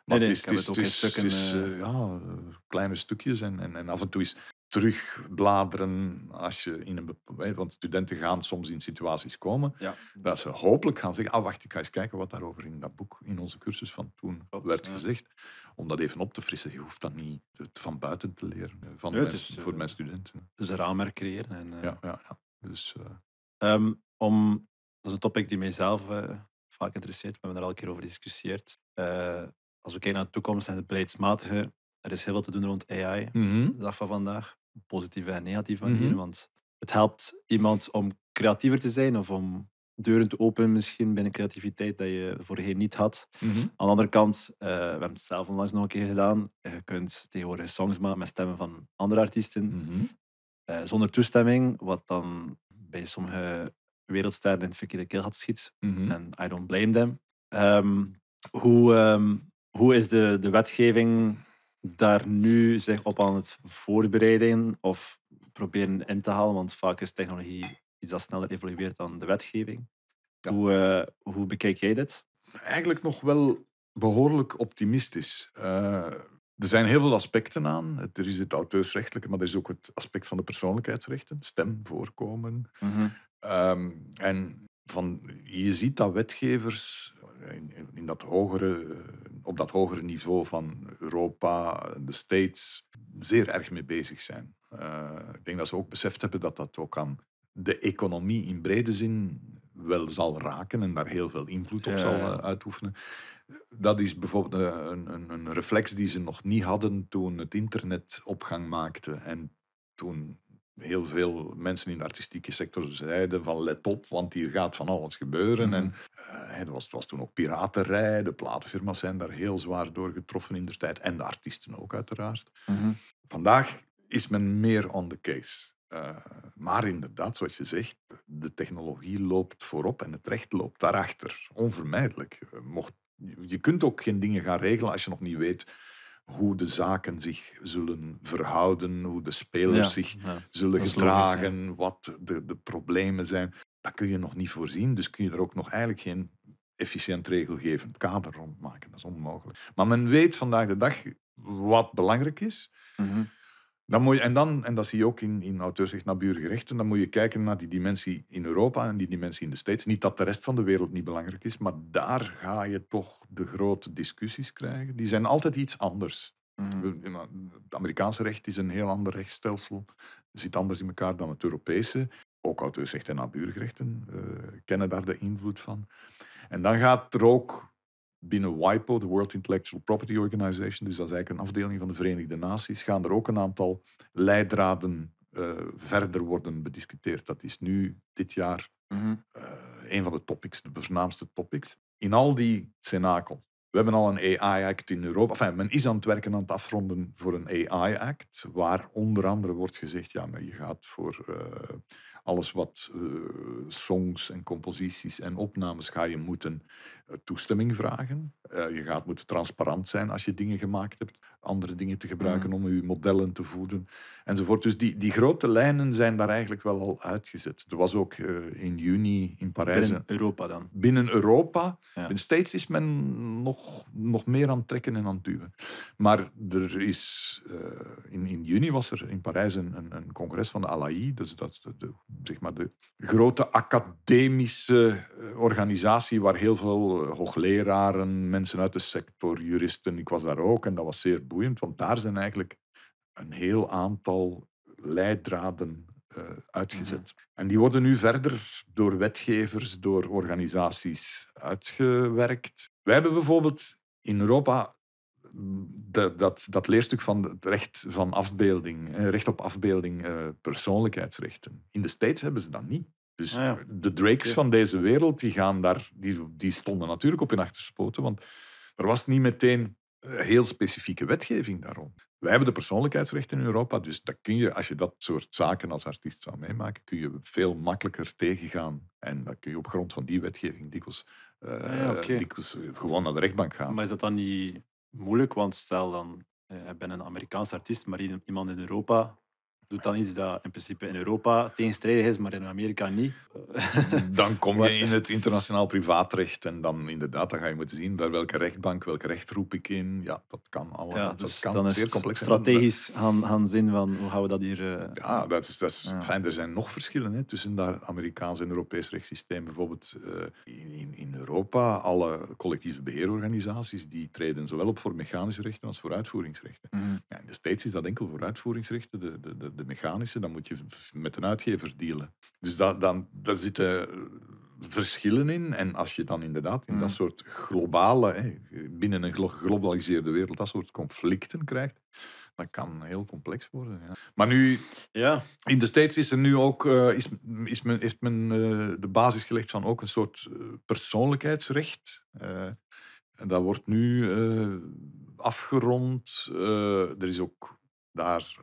Maar nee, het is, het eh, eh, is, stukken, ja, kleine stukjes en, en, en af en toe is terugbladeren als je in een bepaalde... Want studenten gaan soms in situaties komen ja. dat ze hopelijk gaan zeggen, ah wacht, ik ga eens kijken wat daarover in dat boek, in onze cursus van toen werd gezegd. Om dat even op te frissen. Je hoeft dat niet van buiten te leren van voor mijn studenten. Dus een raamwerk creëren. En, ja, ja. Dus, eh, ehm, om, dat is een topic die mijzelf eh, vaak interesseert. We hebben er al een keer over gediscussieerd. Eh, als we kijken naar de toekomst en het beleidsmatige, er is heel veel te doen rond AI. Mm -hmm. De dag van vandaag. Positieve en negatieve manieren. Mm Want het helpt iemand om creatiever te zijn of om deuren te openen misschien binnen creativiteit dat je voorheen niet had. Mhm. Aan de andere kant, we hebben het zelf onlangs nog een keer gedaan, je kunt tegenwoordig songs maken met stemmen van andere artiesten. Mhm. Eh, zonder toestemming, wat dan bij sommige wereldsterren in het verkeerde keel had schiet. Mhm. En I don't blame them. Ehm, hoe, ehm, hoe is de, de wetgeving daar nu zich op aan het voorbereiden of proberen in te halen? Want vaak is technologie iets dat sneller evolueert dan de wetgeving. Hoe, eh, hoe bekijk jij dit? Eigenlijk nog wel behoorlijk optimistisch. Eh, er zijn heel veel aspecten aan. Er is het auteursrechtelijke, maar er is ook het aspect van de persoonlijkheidsrechten. Stem, voorkomen. Mhm. Ehm, en van, je ziet dat wetgevers in, in, dat hogere, eh, op dat hogere niveau van Europa, de States, zeer erg mee bezig zijn. Eh, ik denk dat ze ook beseft hebben dat dat ook aan de economie in brede zin wel zal raken en daar heel veel invloed op zal eh, uitoefenen dat is bijvoorbeeld eh, een, een, een, reflex die ze nog niet hadden toen het internet opgang maakte. En toen heel veel mensen in de artistieke sector zeiden van let op, want hier gaat van alles gebeuren. Mhm. En eh, het, was, het was toen ook piraterij, de platenfirma's zijn daar heel zwaar door getroffen in de tijd. En de artiesten ook uiteraard. Mhm. Vandaag is men meer on the case. Eh, maar inderdaad, zoals je zegt, de technologie loopt voorop en het recht loopt daarachter. Onvermijdelijk. Mocht je kunt ook geen dingen gaan regelen als je nog niet weet hoe de zaken zich zullen verhouden, hoe de spelers zich zullen gedragen, wat de, de problemen zijn. Dat kun je nog niet voorzien, dus kun je er ook nog eigenlijk geen efficiënt regelgevend kader maken. Dat is onmogelijk. Maar men weet vandaag de dag wat belangrijk is. Mhm. Dan moet je, en, dan, en dat zie je ook in, in auteursrecht naar burgerrechten, dan moet je kijken naar die dimensie in Europa en die dimensie in de States. Niet dat de rest van de wereld niet belangrijk is, maar daar ga je toch de grote discussies krijgen. Die zijn altijd iets anders. Mhm. Het Amerikaanse recht is een heel ander rechtsstelsel, zit anders in elkaar dan het Europese. Ook auteursrecht en naburgerrechten uh, kennen daar de invloed van. En dan gaat er ook binnen WIPO, de World Intellectual Property Organization, dus dat is eigenlijk een afdeling van de Verenigde Naties, gaan er ook een aantal leidraden eh, verder worden bediscuteerd. Dat is nu dit jaar mhm. eh, een van de topics, de voornaamste topics. In al die cenakels. We hebben al een AI-act in Europa. Enfin, men is aan het werken aan het afronden voor een AI-act, waar onder andere wordt gezegd, ja, maar je gaat voor eh, alles wat songs en composities en opnames ga je moeten eh, toestemming vragen. Eh, je gaat moeten transparant zijn als je dingen gemaakt hebt, andere dingen te gebruiken mhm. om je modellen te voeden enzovoort. Dus die, die grote lijnen zijn daar eigenlijk wel al uitgezet. Er was ook eh, in juni in Parijs. Binnen Europa dan? Binnen Europa. steeds is men nog, nog meer aan het trekken en aan het duwen. Maar er is, in, in juni was er in Parijs een, een, congres van de ALAI, dus dat is de, zeg maar de grote academische organisatie waar heel veel eh, hoogleraren, mensen uit de sector, juristen. Ik was daar ook en dat was zeer boeiend, want daar zijn eigenlijk een heel aantal leidraden eh, uitgezet. Mhm. En die worden nu verder door wetgevers, door organisaties uitgewerkt. Wij hebben bijvoorbeeld in Europa mm, de, dat, dat leerstuk van het recht van afbeelding, eh, recht op afbeelding, persoonlijkheidsrechten. In de States hebben ze dat niet. Dus ah, de Drakes van deze wereld, die, gaan daar, die, die stonden natuurlijk op hun achterspoten, want er was niet meteen eh, heel specifieke wetgeving daarom. Wij hebben de persoonlijkheidsrechten in Europa, dus dat kun je, als je dat soort zaken als artiest zou meemaken, kun je veel makkelijker tegengaan. En dan kun je op grond van die wetgeving dikwijls, uh, dikwijls eh, gewoon naar de rechtbank gaan. Maar is dat dan niet moeilijk? Want stel dan, ik ben een Amerikaans artiest, maar iemand in Europa doet dan iets dat in principe in Europa tegenstrijdig is, maar in Amerika niet. *laughs* Dan kom je in het internationaal privaatrecht en dan inderdaad, dan ga je moeten zien bij welke rechtbank, welke recht roep ik in. Ja, dat kan allemaal. Ja, dus dat kan zeer complex strategisch gaan, gaan zien van hoe gaan we dat hier... Eh, ja, dat is, dat is fijn. Er zijn nog verschillen hè, tussen daar Amerikaans en Europees rechtssysteem. Bijvoorbeeld eh, in, in Europa, alle collectieve beheerorganisaties die treden zowel op voor mechanische rechten als voor uitvoeringsrechten. Mhm. Ja, in de States is dat enkel voor uitvoeringsrechten. de, de de mechanische, dan moet je met een uitgever dealen. Dus dat, dan, daar zitten eh, verschillen in. En als je dan inderdaad in dat hmm. soort globale, hè, binnen een geglobaliseerde wereld, dat soort conflicten krijgt, dat kan heel complex worden. Ja. Maar nu, ja. in de States is er nu ook, eh, is, is men, heeft men eh, de basis gelegd van ook een soort persoonlijkheidsrecht. en dat wordt nu afgerond. er is ook daar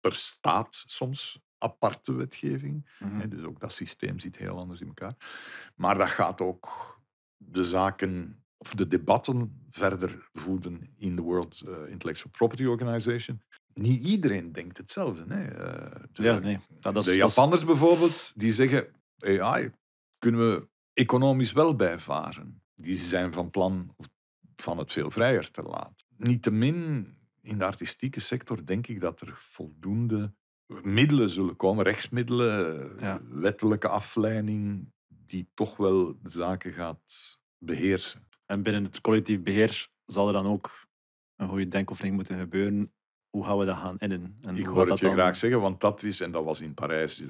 per staat soms aparte wetgeving. Mhm. Dus ook dat systeem zit heel anders in elkaar. Maar dat gaat ook de zaken of de debatten verder voeden in de World eh, Intellectual Property Organization. Niet iedereen denkt hetzelfde. Eh, de, nee. dat de Japanners bijvoorbeeld, die zeggen AI kunnen we economisch wel bijvaren. Die zijn van plan van het veel vrijer te laten. Niettemin in de artistieke sector denk ik dat er voldoende middelen zullen komen, rechtsmiddelen, eh, wettelijke afleiding, die toch wel zaken gaat beheersen. En binnen het collectief beheer zal er dan ook een goede denkoefening moeten gebeuren. Hoe gaan we dat gaan innen? ik hoor het je graag zeggen, want dat is, en dat was in Parijs eh,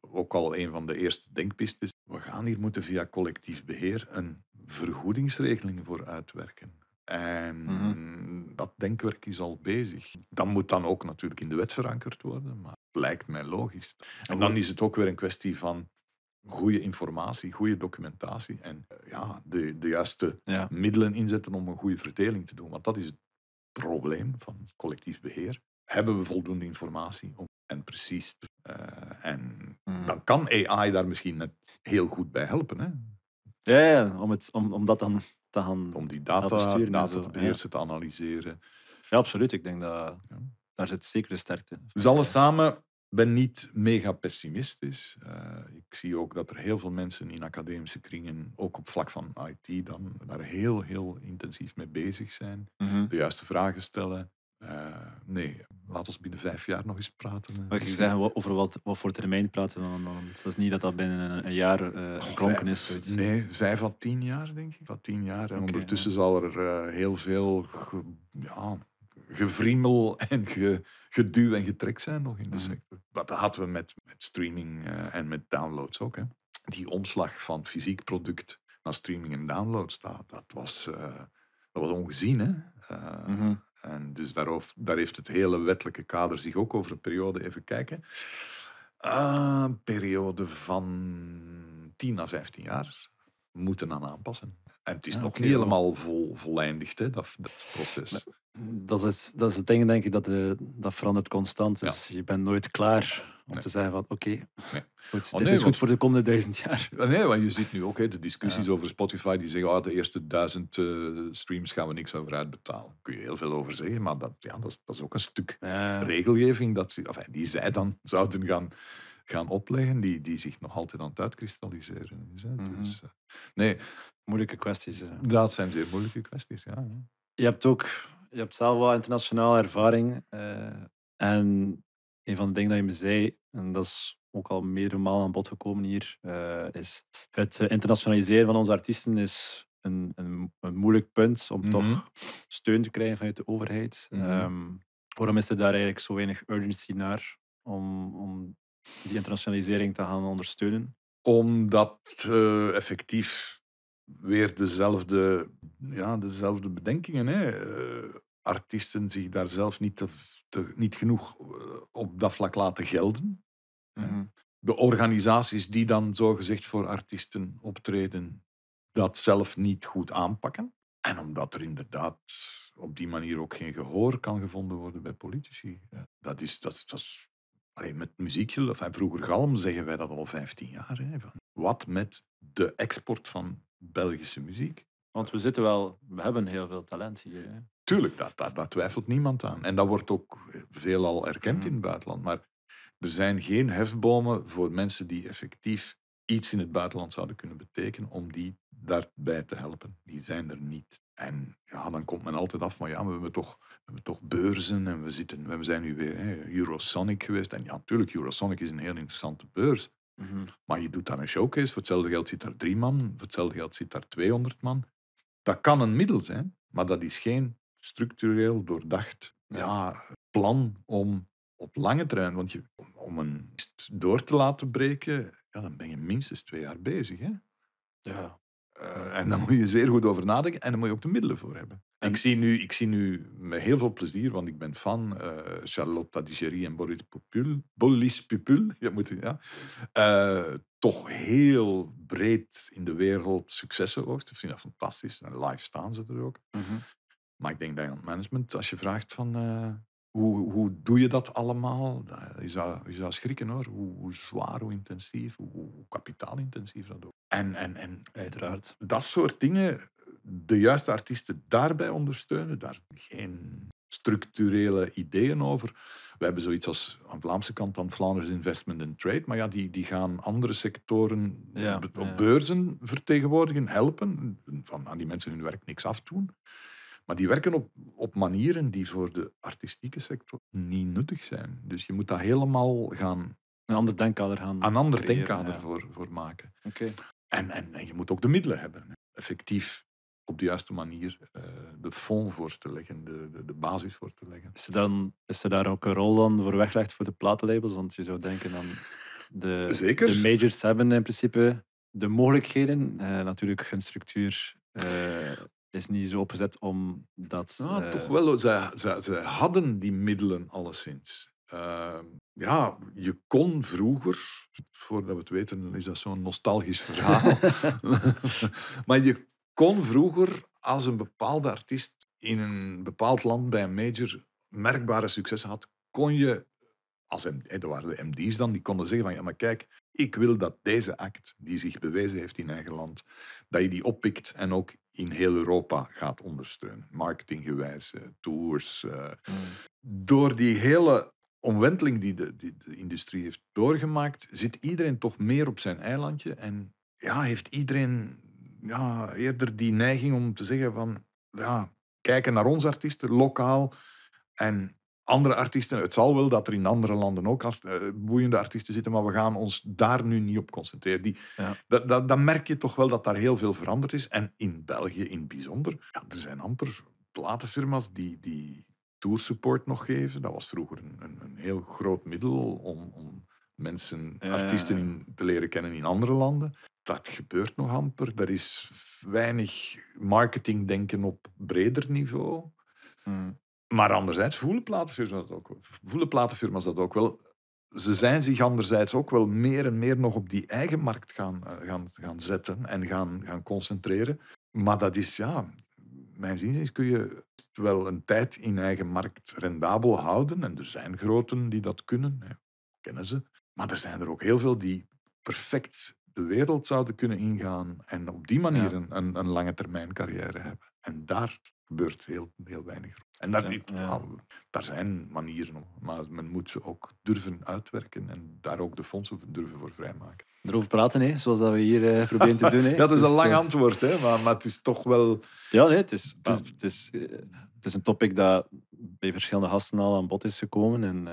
ook al een van de eerste denkpistes, we gaan hier moeten via collectief beheer een vergoedingsregeling voor uitwerken. En ehm, mhm. dat denkwerk is al bezig. Dat moet dan ook natuurlijk in de wet verankerd worden, maar het lijkt mij logisch. En dan is het ook weer een kwestie van goede informatie, goede documentatie en eh, ja, de, de juiste middelen inzetten om een goede verdeling te doen. Want dat is het probleem van collectief beheer. Hebben we voldoende informatie om en precies. Eh, en mhm. dan kan AI daar misschien net heel goed bij helpen. Hè? Ja, ja om, het, om, om dat dan om die data, data te beheersen, te analyseren. Ja, absoluut. Ik denk dat daar zit zekere sterkte. Dus alles samen, ben niet mega pessimistisch. Eh, ik zie ook dat er heel veel mensen in academische kringen, ook op vlak van IT dan, daar heel, heel intensief mee bezig zijn. Mhm. De juiste vragen stellen, uh, nee, laat ons binnen vijf jaar nog eens praten. Eh. Mag ik zeggen, over wat, wat voor termijn praten we is niet dat dat binnen een, jaar uh, is. Nee, vijf à tien jaar, denk ik. tien jaar. En ondertussen zal er heel veel ge, ja, gevriemel *laughs* en ge, geduw en getrek zijn nog in de mhm. sector. Dat hadden we met, met streaming en met downloads ook. Hè. Die omslag van fysiek product naar streaming en downloads, dat, dat was, dat was ongezien. Hè? Mhm. En dus daarof, daar heeft het hele wettelijke kader zich ook over een periode, even kijken, uh, periode van 10 à 15 jaar moeten aan aanpassen. En het is ah, nog niet helemaal vol, volleindigd, hè, dat, dat proces. Dat is, dat is het ding, denk ik, dat, de, eh, dat verandert constant. Dus je bent nooit klaar om te zeggen van, oké, oh, dit is goed voor de komende duizend jaar. Ah, nee, want je ziet nu ook hè, de discussies over Spotify die zeggen, oh, de eerste duizend eh, streams gaan we niks over uitbetalen. Daar kun je heel veel over zeggen, maar dat, ja, dat, is, dat is ook een stuk regelgeving dat, die zij dan *laughs* zouden gaan gaan opleggen, die, die zich nog altijd aan het uitkristalliseren is. Hè. dus, mhm. eh, nee. Moeilijke kwesties. Uh. Dat zijn zeer moeilijke kwesties, ja. Je hebt ook, je hebt zelf wel internationale ervaring. en een van de dingen dat je me zei, en dat is ook al meerdere malen aan bod gekomen hier, eh, is het internationaliseren van onze artiesten is een, een, een moeilijk punt om toch mhm. steun te krijgen vanuit de overheid. Mhm. Ehm, waarom is er daar eigenlijk zo weinig urgency naar om, om die internationalisering te gaan ondersteunen? Omdat uh, effectief weer dezelfde, ja, dezelfde bedenkingen. Hè. Eh, artiesten zich daar zelf niet, te, niet genoeg eh, op dat vlak laten gelden. Mhm. De organisaties die dan zogezegd voor artiesten optreden, dat zelf niet goed aanpakken. En omdat er inderdaad op die manier ook geen gehoor kan gevonden worden bij politici. Dat is, dat, dat alleen met muziekje of vroeger galm zeggen wij dat al 15 jaar. Hè, van, wat met de export van Belgische muziek? Want we zitten wel, we hebben heel veel talent hier. Tuurlijk, daar, twijfelt niemand aan. En dat wordt ook veelal erkend in het hmm. buitenland. Maar er zijn geen hefbomen voor mensen die effectief iets in het buitenland zouden kunnen betekenen om die daarbij te helpen. Die zijn er niet. En ja, dan komt men altijd af van ja, we hebben toch, we hebben toch beurzen en we, zitten, we zijn nu weer hè, Eurosonic geweest. En ja, natuurlijk, Eurosonic is een heel interessante beurs. Hmm. Maar je doet daar een showcase, voor hetzelfde geld zit daar drie man, voor hetzelfde geld zit daar 200 man. Dat kan een middel zijn, maar dat is geen structureel doordacht ja, plan om op lange termijn, want je, om een door te laten breken, ja, dan ben je minstens twee jaar bezig. Hè? Ja. Eh, en daar moet je zeer goed over nadenken en daar moet je ook de middelen voor hebben. ik, zie nu, ik zie nu met heel veel plezier, want ik ben fan, uh, Charlotte Digéry en Boris Pupul, Bolis Pupul *laughs* ja, moet, ja, uh, toch heel breed in de wereld successen oogsten. Ik vind dat fantastisch. En live staan ze er ook. Mhm. Maar ik denk bij management, als je vraagt van eh, hoe, hoe doe je dat allemaal, je zou, je zou schrikken hoor. Hoe, zwaar, hoe intensief, hoe, kapitaalintensief dat ook. En, en, en Uiteraard. dat soort dingen, de juiste artiesten daarbij ondersteunen, daar geen structurele ideeën over. We hebben zoiets als aan de Vlaamse kant dan Vlaanders Investment and Trade, maar ja, die, die gaan andere sectoren op beurzen vertegenwoordigen, helpen, van aan die mensen hun werk niks afdoen. Maar die werken op, op manieren die voor de artistieke sector niet nuttig zijn. Dus je moet daar helemaal gaan... Een ander denkkader gaan Een ander denkkader voor, voor maken. Oké. En, en, en je moet ook de middelen hebben. Effectief op de juiste manier eh, de fond voor te leggen, de, de, basis voor te leggen. Is er, dan, is er daar ook een rol dan voor weggelegd voor de platenlabels? Want je zou denken dan de, de majors hebben in principe de mogelijkheden, eh, natuurlijk hun structuur. Eh, is niet zo opgezet om dat... Ja, ah, eh, toch wel. Zij, zij, zij, hadden die middelen alleszins. Ehm, ja, je kon vroeger, voordat we het weten is dat zo'n nostalgisch verhaal, *laughs* maar je kon vroeger als een bepaalde artiest in een bepaald land bij een major merkbare successen had, kon je, als dat waren de MD's dan, die konden zeggen van ja, maar kijk, ik wil dat deze act, die zich bewezen heeft in eigen land, dat je die oppikt en ook in heel Europa gaat ondersteunen. Marketinggewijs, eh, tours. Eh. Hmm. Door die hele omwenteling die de, die de, industrie heeft doorgemaakt, zit iedereen toch meer op zijn eilandje. En ja, heeft iedereen ja, eerder die neiging om te zeggen van ja, kijken naar onze artiesten, lokaal. En andere artiesten. Het zal wel dat er in andere landen ook als, eh, boeiende artiesten zitten, maar we gaan ons daar nu niet op concentreren. Die, dat, dan merk je toch wel dat daar heel veel veranderd is. En in België in bijzonder, er zijn amper platenfirma's die, die toursupport nog geven. Dat was vroeger een, een, een heel groot middel om, om mensen, artiesten in, te leren kennen in andere landen. Dat gebeurt nog amper. Er is weinig marketingdenken op breder niveau. Hmm. Maar anderzijds voelen platenfirma's dat ook, voelen platenfirma's dat ook wel. Ze zijn zich anderzijds ook wel meer en meer nog op die eigen markt gaan, eh, gaan, gaan zetten en gaan, gaan concentreren. Maar dat is, ja, mijn zin is, kun je wel een tijd in eigen markt rendabel houden. En er zijn groten die dat kunnen, hè, kennen ze. Maar er zijn er ook heel veel die perfect de wereld zouden kunnen ingaan en op die manier een, een, lange termijn carrière hebben. En daar gebeurt heel, heel weinig. En daar, ja. daar zijn manieren om, maar men moet ze ook durven uitwerken en daar ook de fondsen durven voor vrijmaken. Erover praten, hè, zoals dat we hier eh, proberen te *laughs* doen. Hè. dat is een dus, lang eh, antwoord, hè, maar, het is toch wel... Ja, nee, het is, het is, eh, het is, een topic dat bij verschillende gasten al aan bod is gekomen en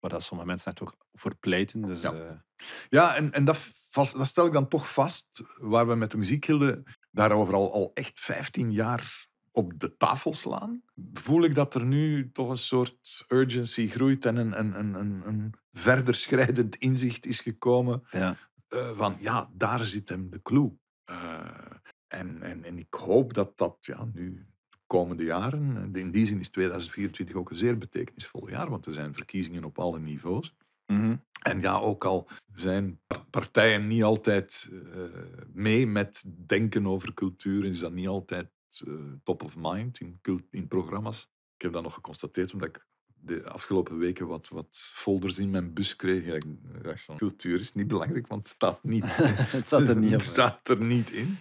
waar dat sommige mensen echt ook voor pleiten. Dus, ja. ja, en, en dat, vast, dat stel ik dan toch vast, waar we met de muziek hielden, daarover al, al echt 15 jaar op de tafel slaan, voel ik dat er nu toch een soort urgency groeit en een, een, een, een verder schrijdend inzicht is gekomen. Ja. Eh, van ja, daar zit hem de clue. Eh, en, en, en ik hoop dat dat ja, nu de komende jaren, eh, in die zin is 2024 ook een zeer betekenisvol jaar, want er zijn verkiezingen op alle niveaus. Mhm. En ja, ook al zijn partijen niet altijd mee met denken over cultuur, is dat niet altijd eh, top of mind in, in programma's. Ik heb dat nog geconstateerd omdat ik de afgelopen weken wat, wat folders in mijn bus kreeg. ik dacht van, cultuur is niet belangrijk, want het staat niet. *laughs* het staat er niet, *laughs* staat er niet in.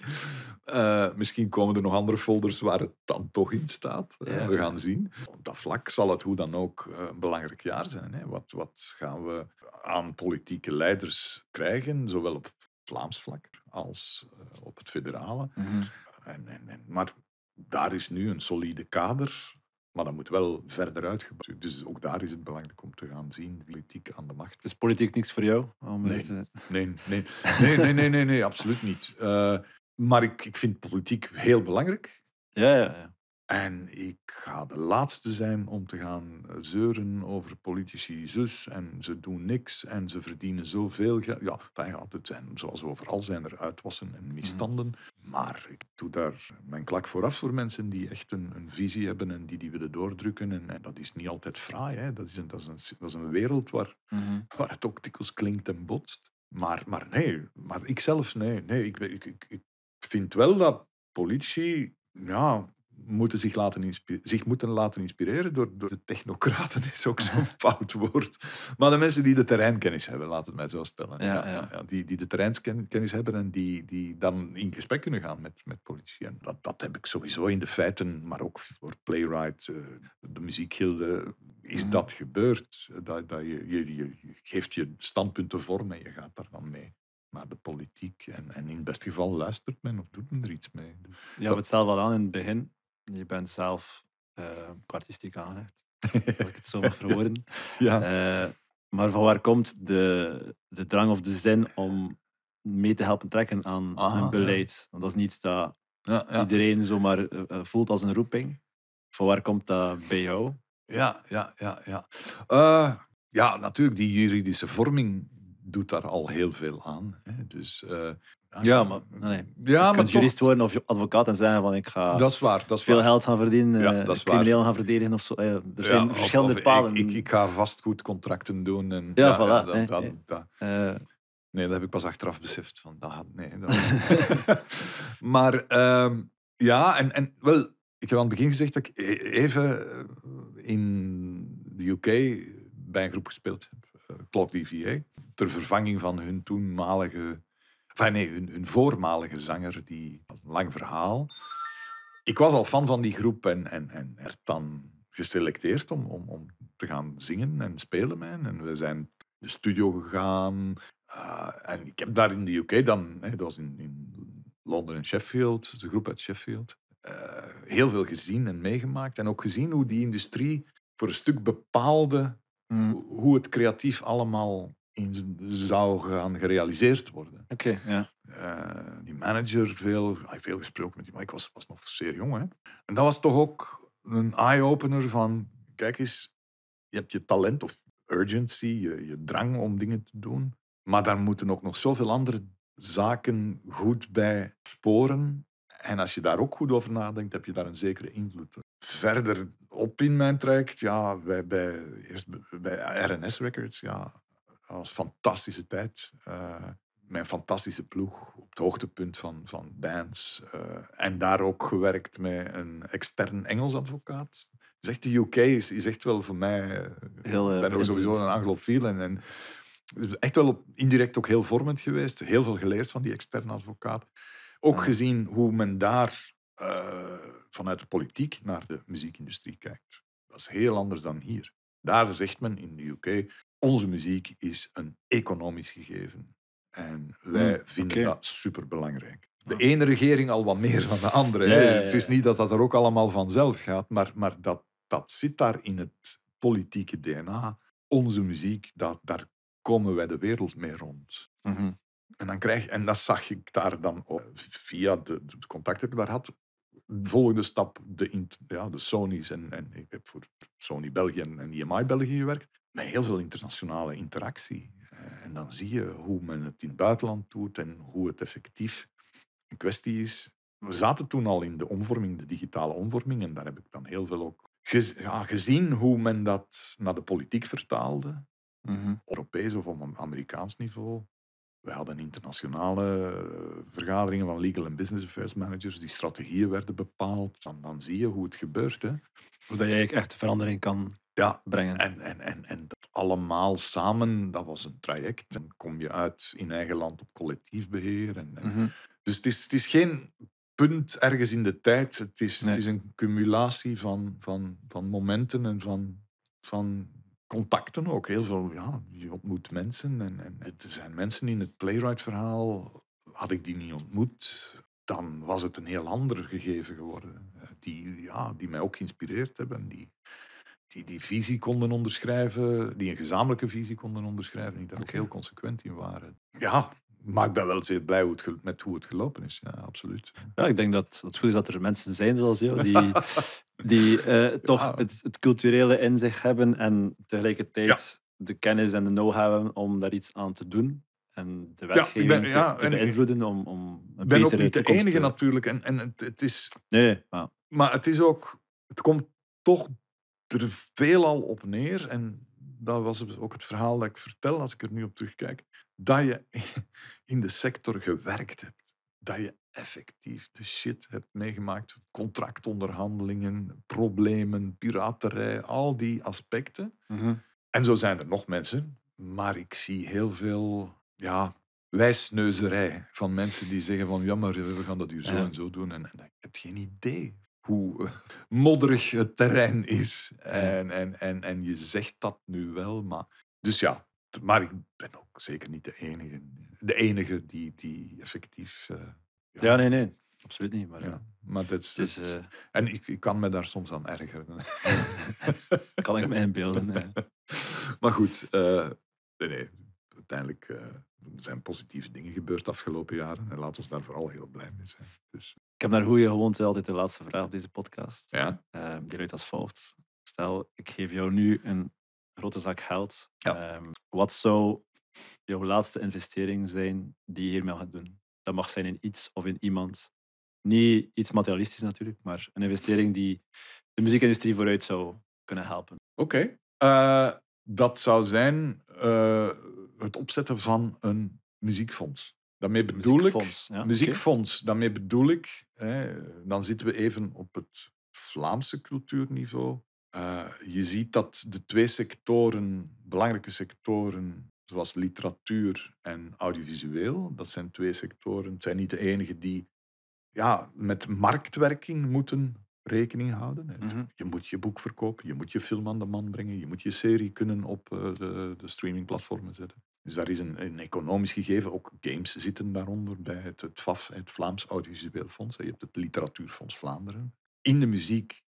Eh, misschien komen er nog andere folders waar het dan toch in staat. Eh, we gaan zien. Op dat vlak zal het hoe dan ook een belangrijk jaar zijn. Hè. Wat, wat gaan we aan politieke leiders krijgen, zowel op Vlaams vlak als op het federale. Mhm. En, en, maar daar is nu een solide kader, maar dat moet wel verder uitgebouwd worden. Dus ook daar is het belangrijk om te gaan zien politiek aan de macht. Is politiek niks voor jou? Eh, nee, nee, nee, nee, nee, nee, nee, absoluut niet. Uh, maar ik, ik vind politiek heel belangrijk. Ja, ja, ja. En ik ga de laatste zijn om te gaan eh, zeuren over politici zus en ze doen niks en ze verdienen zoveel geld. Ja, fijn, gaat het zijn, zoals overal zijn er uitwassen en mhm. misstanden. Maar ik doe daar eh, mijn klak vooraf voor mensen die echt een, een visie hebben en die die willen doordrukken. En, dat is niet altijd fraai, hè. Dat, is een, dat, is een, dat is een wereld waar, mhm. *laughs* waar het ook klinkt en botst. Maar, maar nee, maar ik zelf, nee. nee ik, ik, ik, ik vind wel dat politici, ja, moeten zich, laten zich moeten laten inspireren door, door de technocraten, is ook zo'n *laughs* fout woord. Maar de mensen die de terreinkennis hebben, laat het mij zo stellen. Ja, ja, ja. die, die de terreinkennis hebben en die, die dan in gesprek kunnen gaan met, met politici. En dat, dat heb ik sowieso in de feiten, maar ook voor Playwright, eh, de muziekgilde, is mhm. dat gebeurd. Dat, dat je, je, je geeft je standpunten vorm en je gaat daar dan mee maar de politiek. En, en in het beste geval luistert men of doet men er iets mee. Dus ja, dat... het stel wel aan in het begin. Je bent zelf kwartistiek eh, artistiek aangelegd, als ik het zo mag *laughs* verwoorden. ja. Eh, maar van waar komt de, de drang of de zin om mee te helpen trekken aan, een beleid? Want dat is niets dat ja, ja. iedereen zomaar eh, voelt als een roeping. Van waar komt dat bij jou? Ja, ja, ja, ja. ja, natuurlijk, die juridische vorming doet daar al heel veel aan. Hè. Dus Ah, ja, maar, ah, nee. ja, je kunt jurist worden of advocaat en zeggen van ik ga dat dat is veel geld gaan verdienen, crimineel gaan verdedigen of zo. Eh, er zijn verschillende of, Ik, ik, ik, ga vastgoedcontracten doen. En, ja, voilà. Dat, eh. nee, dat, heb ik pas achteraf beseft. Van, dat, nee, *laughs* maar ehm, ja, en, en wel, ik heb aan het begin gezegd dat ik e-, even eh, in de UK bij een groep gespeeld heb. Clock DVA. Ter vervanging van hun toenmalige Enfin hun, voormalige zanger, die lang verhaal. Ik was al fan van die groep en, en, en er dan geselecteerd om, om, om te gaan zingen en spelen En we zijn de studio gegaan. Eh, en ik heb daar in de UK dan, hè, dat was in, in Londen en Sheffield, de groep uit Sheffield, eh, heel veel gezien en meegemaakt. En ook gezien hoe die industrie voor een stuk bepaalde mm. hoe het creatief allemaal in zou gaan gerealiseerd worden. Oké, ja. Eh, die manager, veel, hij veel gesproken met die, maar ik was, was nog zeer jong. Hè. En dat was toch ook een eye-opener van, kijk eens, je hebt je talent of urgency, je, je drang om dingen te doen. Maar daar moeten ook nog zoveel andere zaken goed bij sporen. En als je daar ook goed over nadenkt, heb je daar een zekere invloed. Verder op in mijn traject, ja, bij, eerst bij RNS Records, ja, een fantastische tijd. Eh, mijn fantastische ploeg op het hoogtepunt van, van dance. Eh, en daar ook gewerkt met een extern Engels advocaat. Zegt de UK is, is echt wel voor mij. ik eh, ben sowieso een anglofiel. En, en dus echt wel op, indirect ook heel vormend geweest. Heel veel geleerd van die externe advocaat. Ook gezien hoe men daar vanuit de politiek naar de muziekindustrie kijkt. Dat is heel anders dan hier. Daar zegt men in de UK, onze muziek is een economisch gegeven. En hmm, wij vinden dat superbelangrijk. De ah. ene regering al wat meer dan de andere. Het is niet dat dat er ook allemaal vanzelf gaat, maar, maar dat, dat zit daar in het politieke DNA. Onze muziek, dat, daar komen wij de wereld mee rond. Mhm. En, dan krijg, en dat zag ik daar dan op, eh, via de, contacten contact dat ik daar had. volgende stap, de, ja, de Sony's. En, en ik heb voor Sony België en, IMI e EMI België gewerkt met heel veel internationale interactie. Eh, en dan zie je hoe men het in het buitenland doet en hoe het effectief een kwestie is. We zaten toen al in de omvorming, de digitale omvorming, en daar heb ik dan heel veel ook gezien hoe men dat naar de politiek vertaalde, mm Europees of op Amerikaans niveau. We hadden internationale eh, vergaderingen van legal en business affairs managers, die strategieën werden bepaald. Dan, dan zie je hoe het gebeurt. Hè. Zodat je echt verandering kan ja, brengen. En, en, en, en dat allemaal samen, dat was een traject. Dan kom je uit in eigen land op collectief beheer. En, mhm. Dus het is, het is geen punt ergens in de tijd. Het is, het is een cumulatie van, van, van momenten en van, van contacten ook. Heel veel, ja, je ontmoet mensen. En, en er zijn mensen in het playwright-verhaal, had ik die niet ontmoet, dan was het een heel ander gegeven geworden. Eh, die, ja, die mij ook geïnspireerd hebben. Die, die die visie konden onderschrijven, die een gezamenlijke visie konden onderschrijven, die daar ook heel consequent in waren. Ja, maar ik ben wel zeer blij hoe het, met hoe het gelopen is. Ja, absoluut. Ja, ik denk dat het goed is dat er mensen zijn zoals jou die, *laughs* die eh, toch het, culturele in zich hebben en tegelijkertijd de kennis en de know-how hebben om daar iets aan te doen. En de wetgeving ben, te, beïnvloeden om, om een ben ook niet de enige natuurlijk. En, en het, het is... Nee, maar... maar het is ook... Het komt toch er veelal op neer. En dat was ook het verhaal dat ik vertel als ik er nu op terugkijk, dat je *laughs* in de sector gewerkt hebt. Dat je effectief de shit hebt meegemaakt. Contractonderhandelingen, problemen, piraterij, al die aspecten. Mhm. En zo zijn er nog mensen, maar ik zie heel veel ja, wijsneuzerij van mensen die zeggen van ja, maar we gaan dat hier zo en zo doen. En, en ik heb geen idee hoe eh, modderig het terrein is. En, en, en, en je zegt dat nu wel, maar... Dus ja, maar ik ben ook zeker niet de enige, de enige die, die effectief... Eh, ja. nee, nee. Absoluut niet, maar ja. Maar dat is... Dus, En ik, ik kan me daar soms aan ergeren. *laughs* kan ik me inbeelden, *laughs* Maar goed, nee, nee, uiteindelijk... zijn positieve dingen gebeurd de afgelopen jaren. En laat ons daar vooral heel blij mee zijn. Dus. Ik heb naar goede gewoonte altijd de laatste vraag op deze podcast. Ja. Ehm, die luidt als volgt. Stel, ik geef jou nu een grote zak geld. Ehm, wat zou jouw laatste investering zijn die je hiermee gaat doen? Dat mag zijn in iets of in iemand. Niet iets materialistisch natuurlijk, maar een investering die de muziekindustrie vooruit zou kunnen helpen. Oké. Eh, dat zou zijn eh, het opzetten van een muziekfonds. Daarmee bedoel muziekfonds, ik... muziekfonds. Daarmee bedoel ik... Hè, dan zitten we even op het Vlaamse cultuurniveau. Eh, je ziet dat de twee sectoren, belangrijke sectoren, zoals literatuur en audiovisueel, dat zijn twee sectoren. Het zijn niet de enige die ja, met marktwerking moeten rekening houden. Mhm. Je moet je boek verkopen, je moet je film aan de man brengen, je moet je serie kunnen op eh, de, de streamingplatformen zetten. Dus daar is een, economisch gegeven, ook games zitten daaronder bij het, het het Vlaams Audiovisueel Fonds. Je hebt het Literatuurfonds Vlaanderen. In de muziek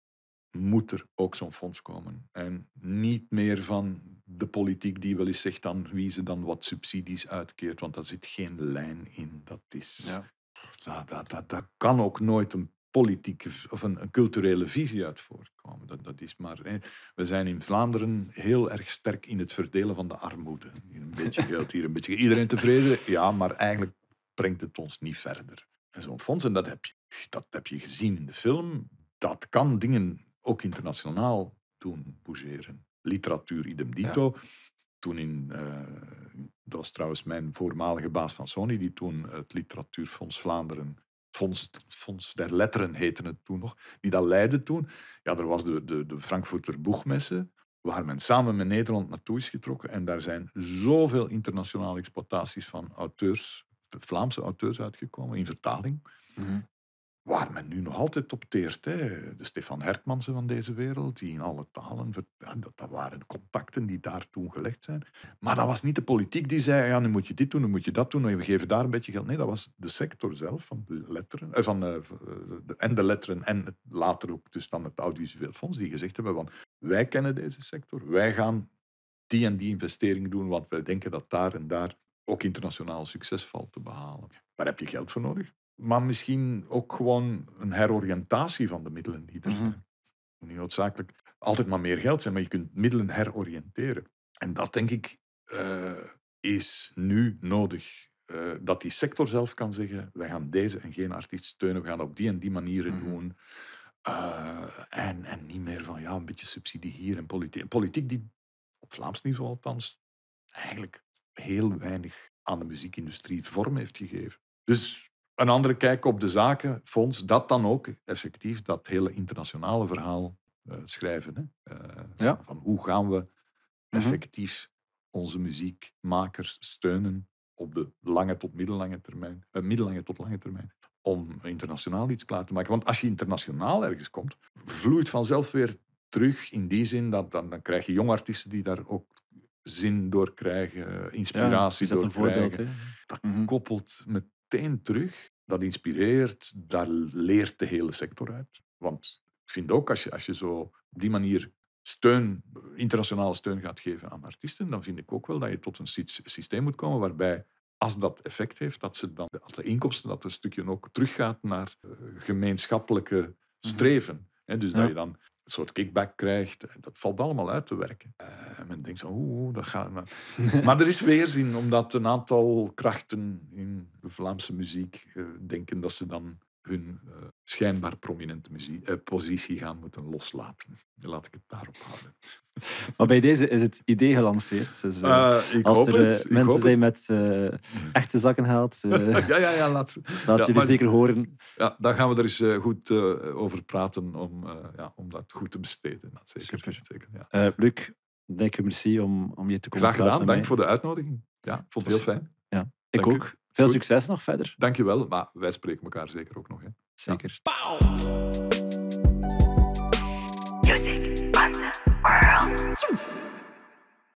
moet er ook zo'n fonds komen. En niet meer van de politiek die wel eens zegt dan wie ze dan wat subsidies uitkeert, want daar zit geen lijn in. Dat is... Ja. Dat, dat, dat, dat, kan ook nooit een politieke of een, culturele visie uit voortkomen. Dat, dat is maar, hè. We zijn in Vlaanderen heel erg sterk in het verdelen van de armoede. een beetje *laughs* hier een beetje iedereen tevreden. Ja, maar eigenlijk brengt het ons niet verder. En zo'n fonds, en dat heb, je, dat heb je gezien in de film, dat kan dingen ook internationaal doen bougeren. Literatuur idem dito. Toen in, eh, dat was trouwens mijn voormalige baas van Sony, die toen het Literatuurfonds Vlaanderen Fonds, Fonds der Letteren heette het toen nog, die dat leidde toen. Ja, er was de, de, de Frankfurter Boegmesse, waar men samen met Nederland naartoe is getrokken. En daar zijn zoveel internationale exploitaties van auteurs, Vlaamse auteurs uitgekomen in vertaling. Mhm waar men nu nog altijd opteert. Hè. De Stefan Herkmansen van deze wereld, die in alle talen... dat, waren contacten die daar toen gelegd zijn. Maar dat was niet de politiek die zei, ja, nu moet je dit doen, nu moet je dat doen, we geven daar een beetje geld. Nee, dat was de sector zelf van de letteren, eh, van, eh, eh, en de letteren en later ook dus dan het audiovisueel fonds, die gezegd hebben van, wij kennen deze sector, wij gaan die en die investering doen, want wij denken dat daar en daar ook internationaal succes valt te behalen. Daar heb je geld voor nodig maar misschien ook gewoon een heroriëntatie van de middelen die er mhm. zijn. Mm Niet noodzakelijk altijd maar meer geld zijn, maar je kunt middelen heroriënteren. En dat denk ik eh, is nu nodig. Eh, dat die sector zelf kan zeggen: wij gaan deze en geen artiest steunen, we gaan op die en die manieren mhm. doen. Eh, en, en niet meer van ja, een beetje subsidie hier en politiek. Politiek die op Vlaams niveau althans eigenlijk heel weinig aan de muziekindustrie vorm heeft gegeven. Dus een andere kijk op de zaken, fonds, dat dan ook effectief dat hele internationale verhaal eh, schrijven. Hè? Eh, van hoe gaan we mhm. effectief onze muziekmakers steunen op de lange tot middellange termijn, eh, middellange tot lange termijn, om internationaal iets klaar te maken. Want als je internationaal ergens komt, vloeit vanzelf weer terug in die zin dat dan, dan krijg je jonge artiesten die daar ook zin door krijgen, inspiratie ja, is dat door een krijgen. Voorbeeld, dat mhm. koppelt met meteen terug. Dat inspireert, daar leert de hele sector uit. Want ik vind ook, als je, als je zo op die manier steun, internationale steun gaat geven aan artiesten, dan vind ik ook wel dat je tot een systeem moet komen waarbij, als dat effect heeft, dat ze dan, de inkomsten, dat een stukje ook teruggaat naar eh, gemeenschappelijke mhm. streven. Mm dus dat je dan soort kickback krijgt. Eh, dat valt allemaal uit te werken. Eh, men denkt zo, oeh, dat gaat... Maar. *laughs* maar er is weerzin, omdat een aantal krachten in de Vlaamse muziek eh, denken dat ze dan hun eh, schijnbaar prominente eh, positie gaan moeten loslaten. Laat ik het daarop houden. *laughs* Maar bij deze is het idee gelanceerd. Dus, ik als hoop er mensen zijn met echte zakken haalt, *laughs* ja, ja, ja, laat, *laughs* laat jullie zeker horen. Ja, daar gaan we er eens goed over praten om, ja, om dat goed te besteden. Zeker. Super. zeker ja. Luc, denk je merci om, om hier te komen. Graag gedaan, dank voor de uitnodiging. Ja, vond het heel fijn. Ja, ik ook. Veel succes nog verder. Dankjewel, maar wij spreken elkaar zeker ook nog. Hè. Zeker. Music the world.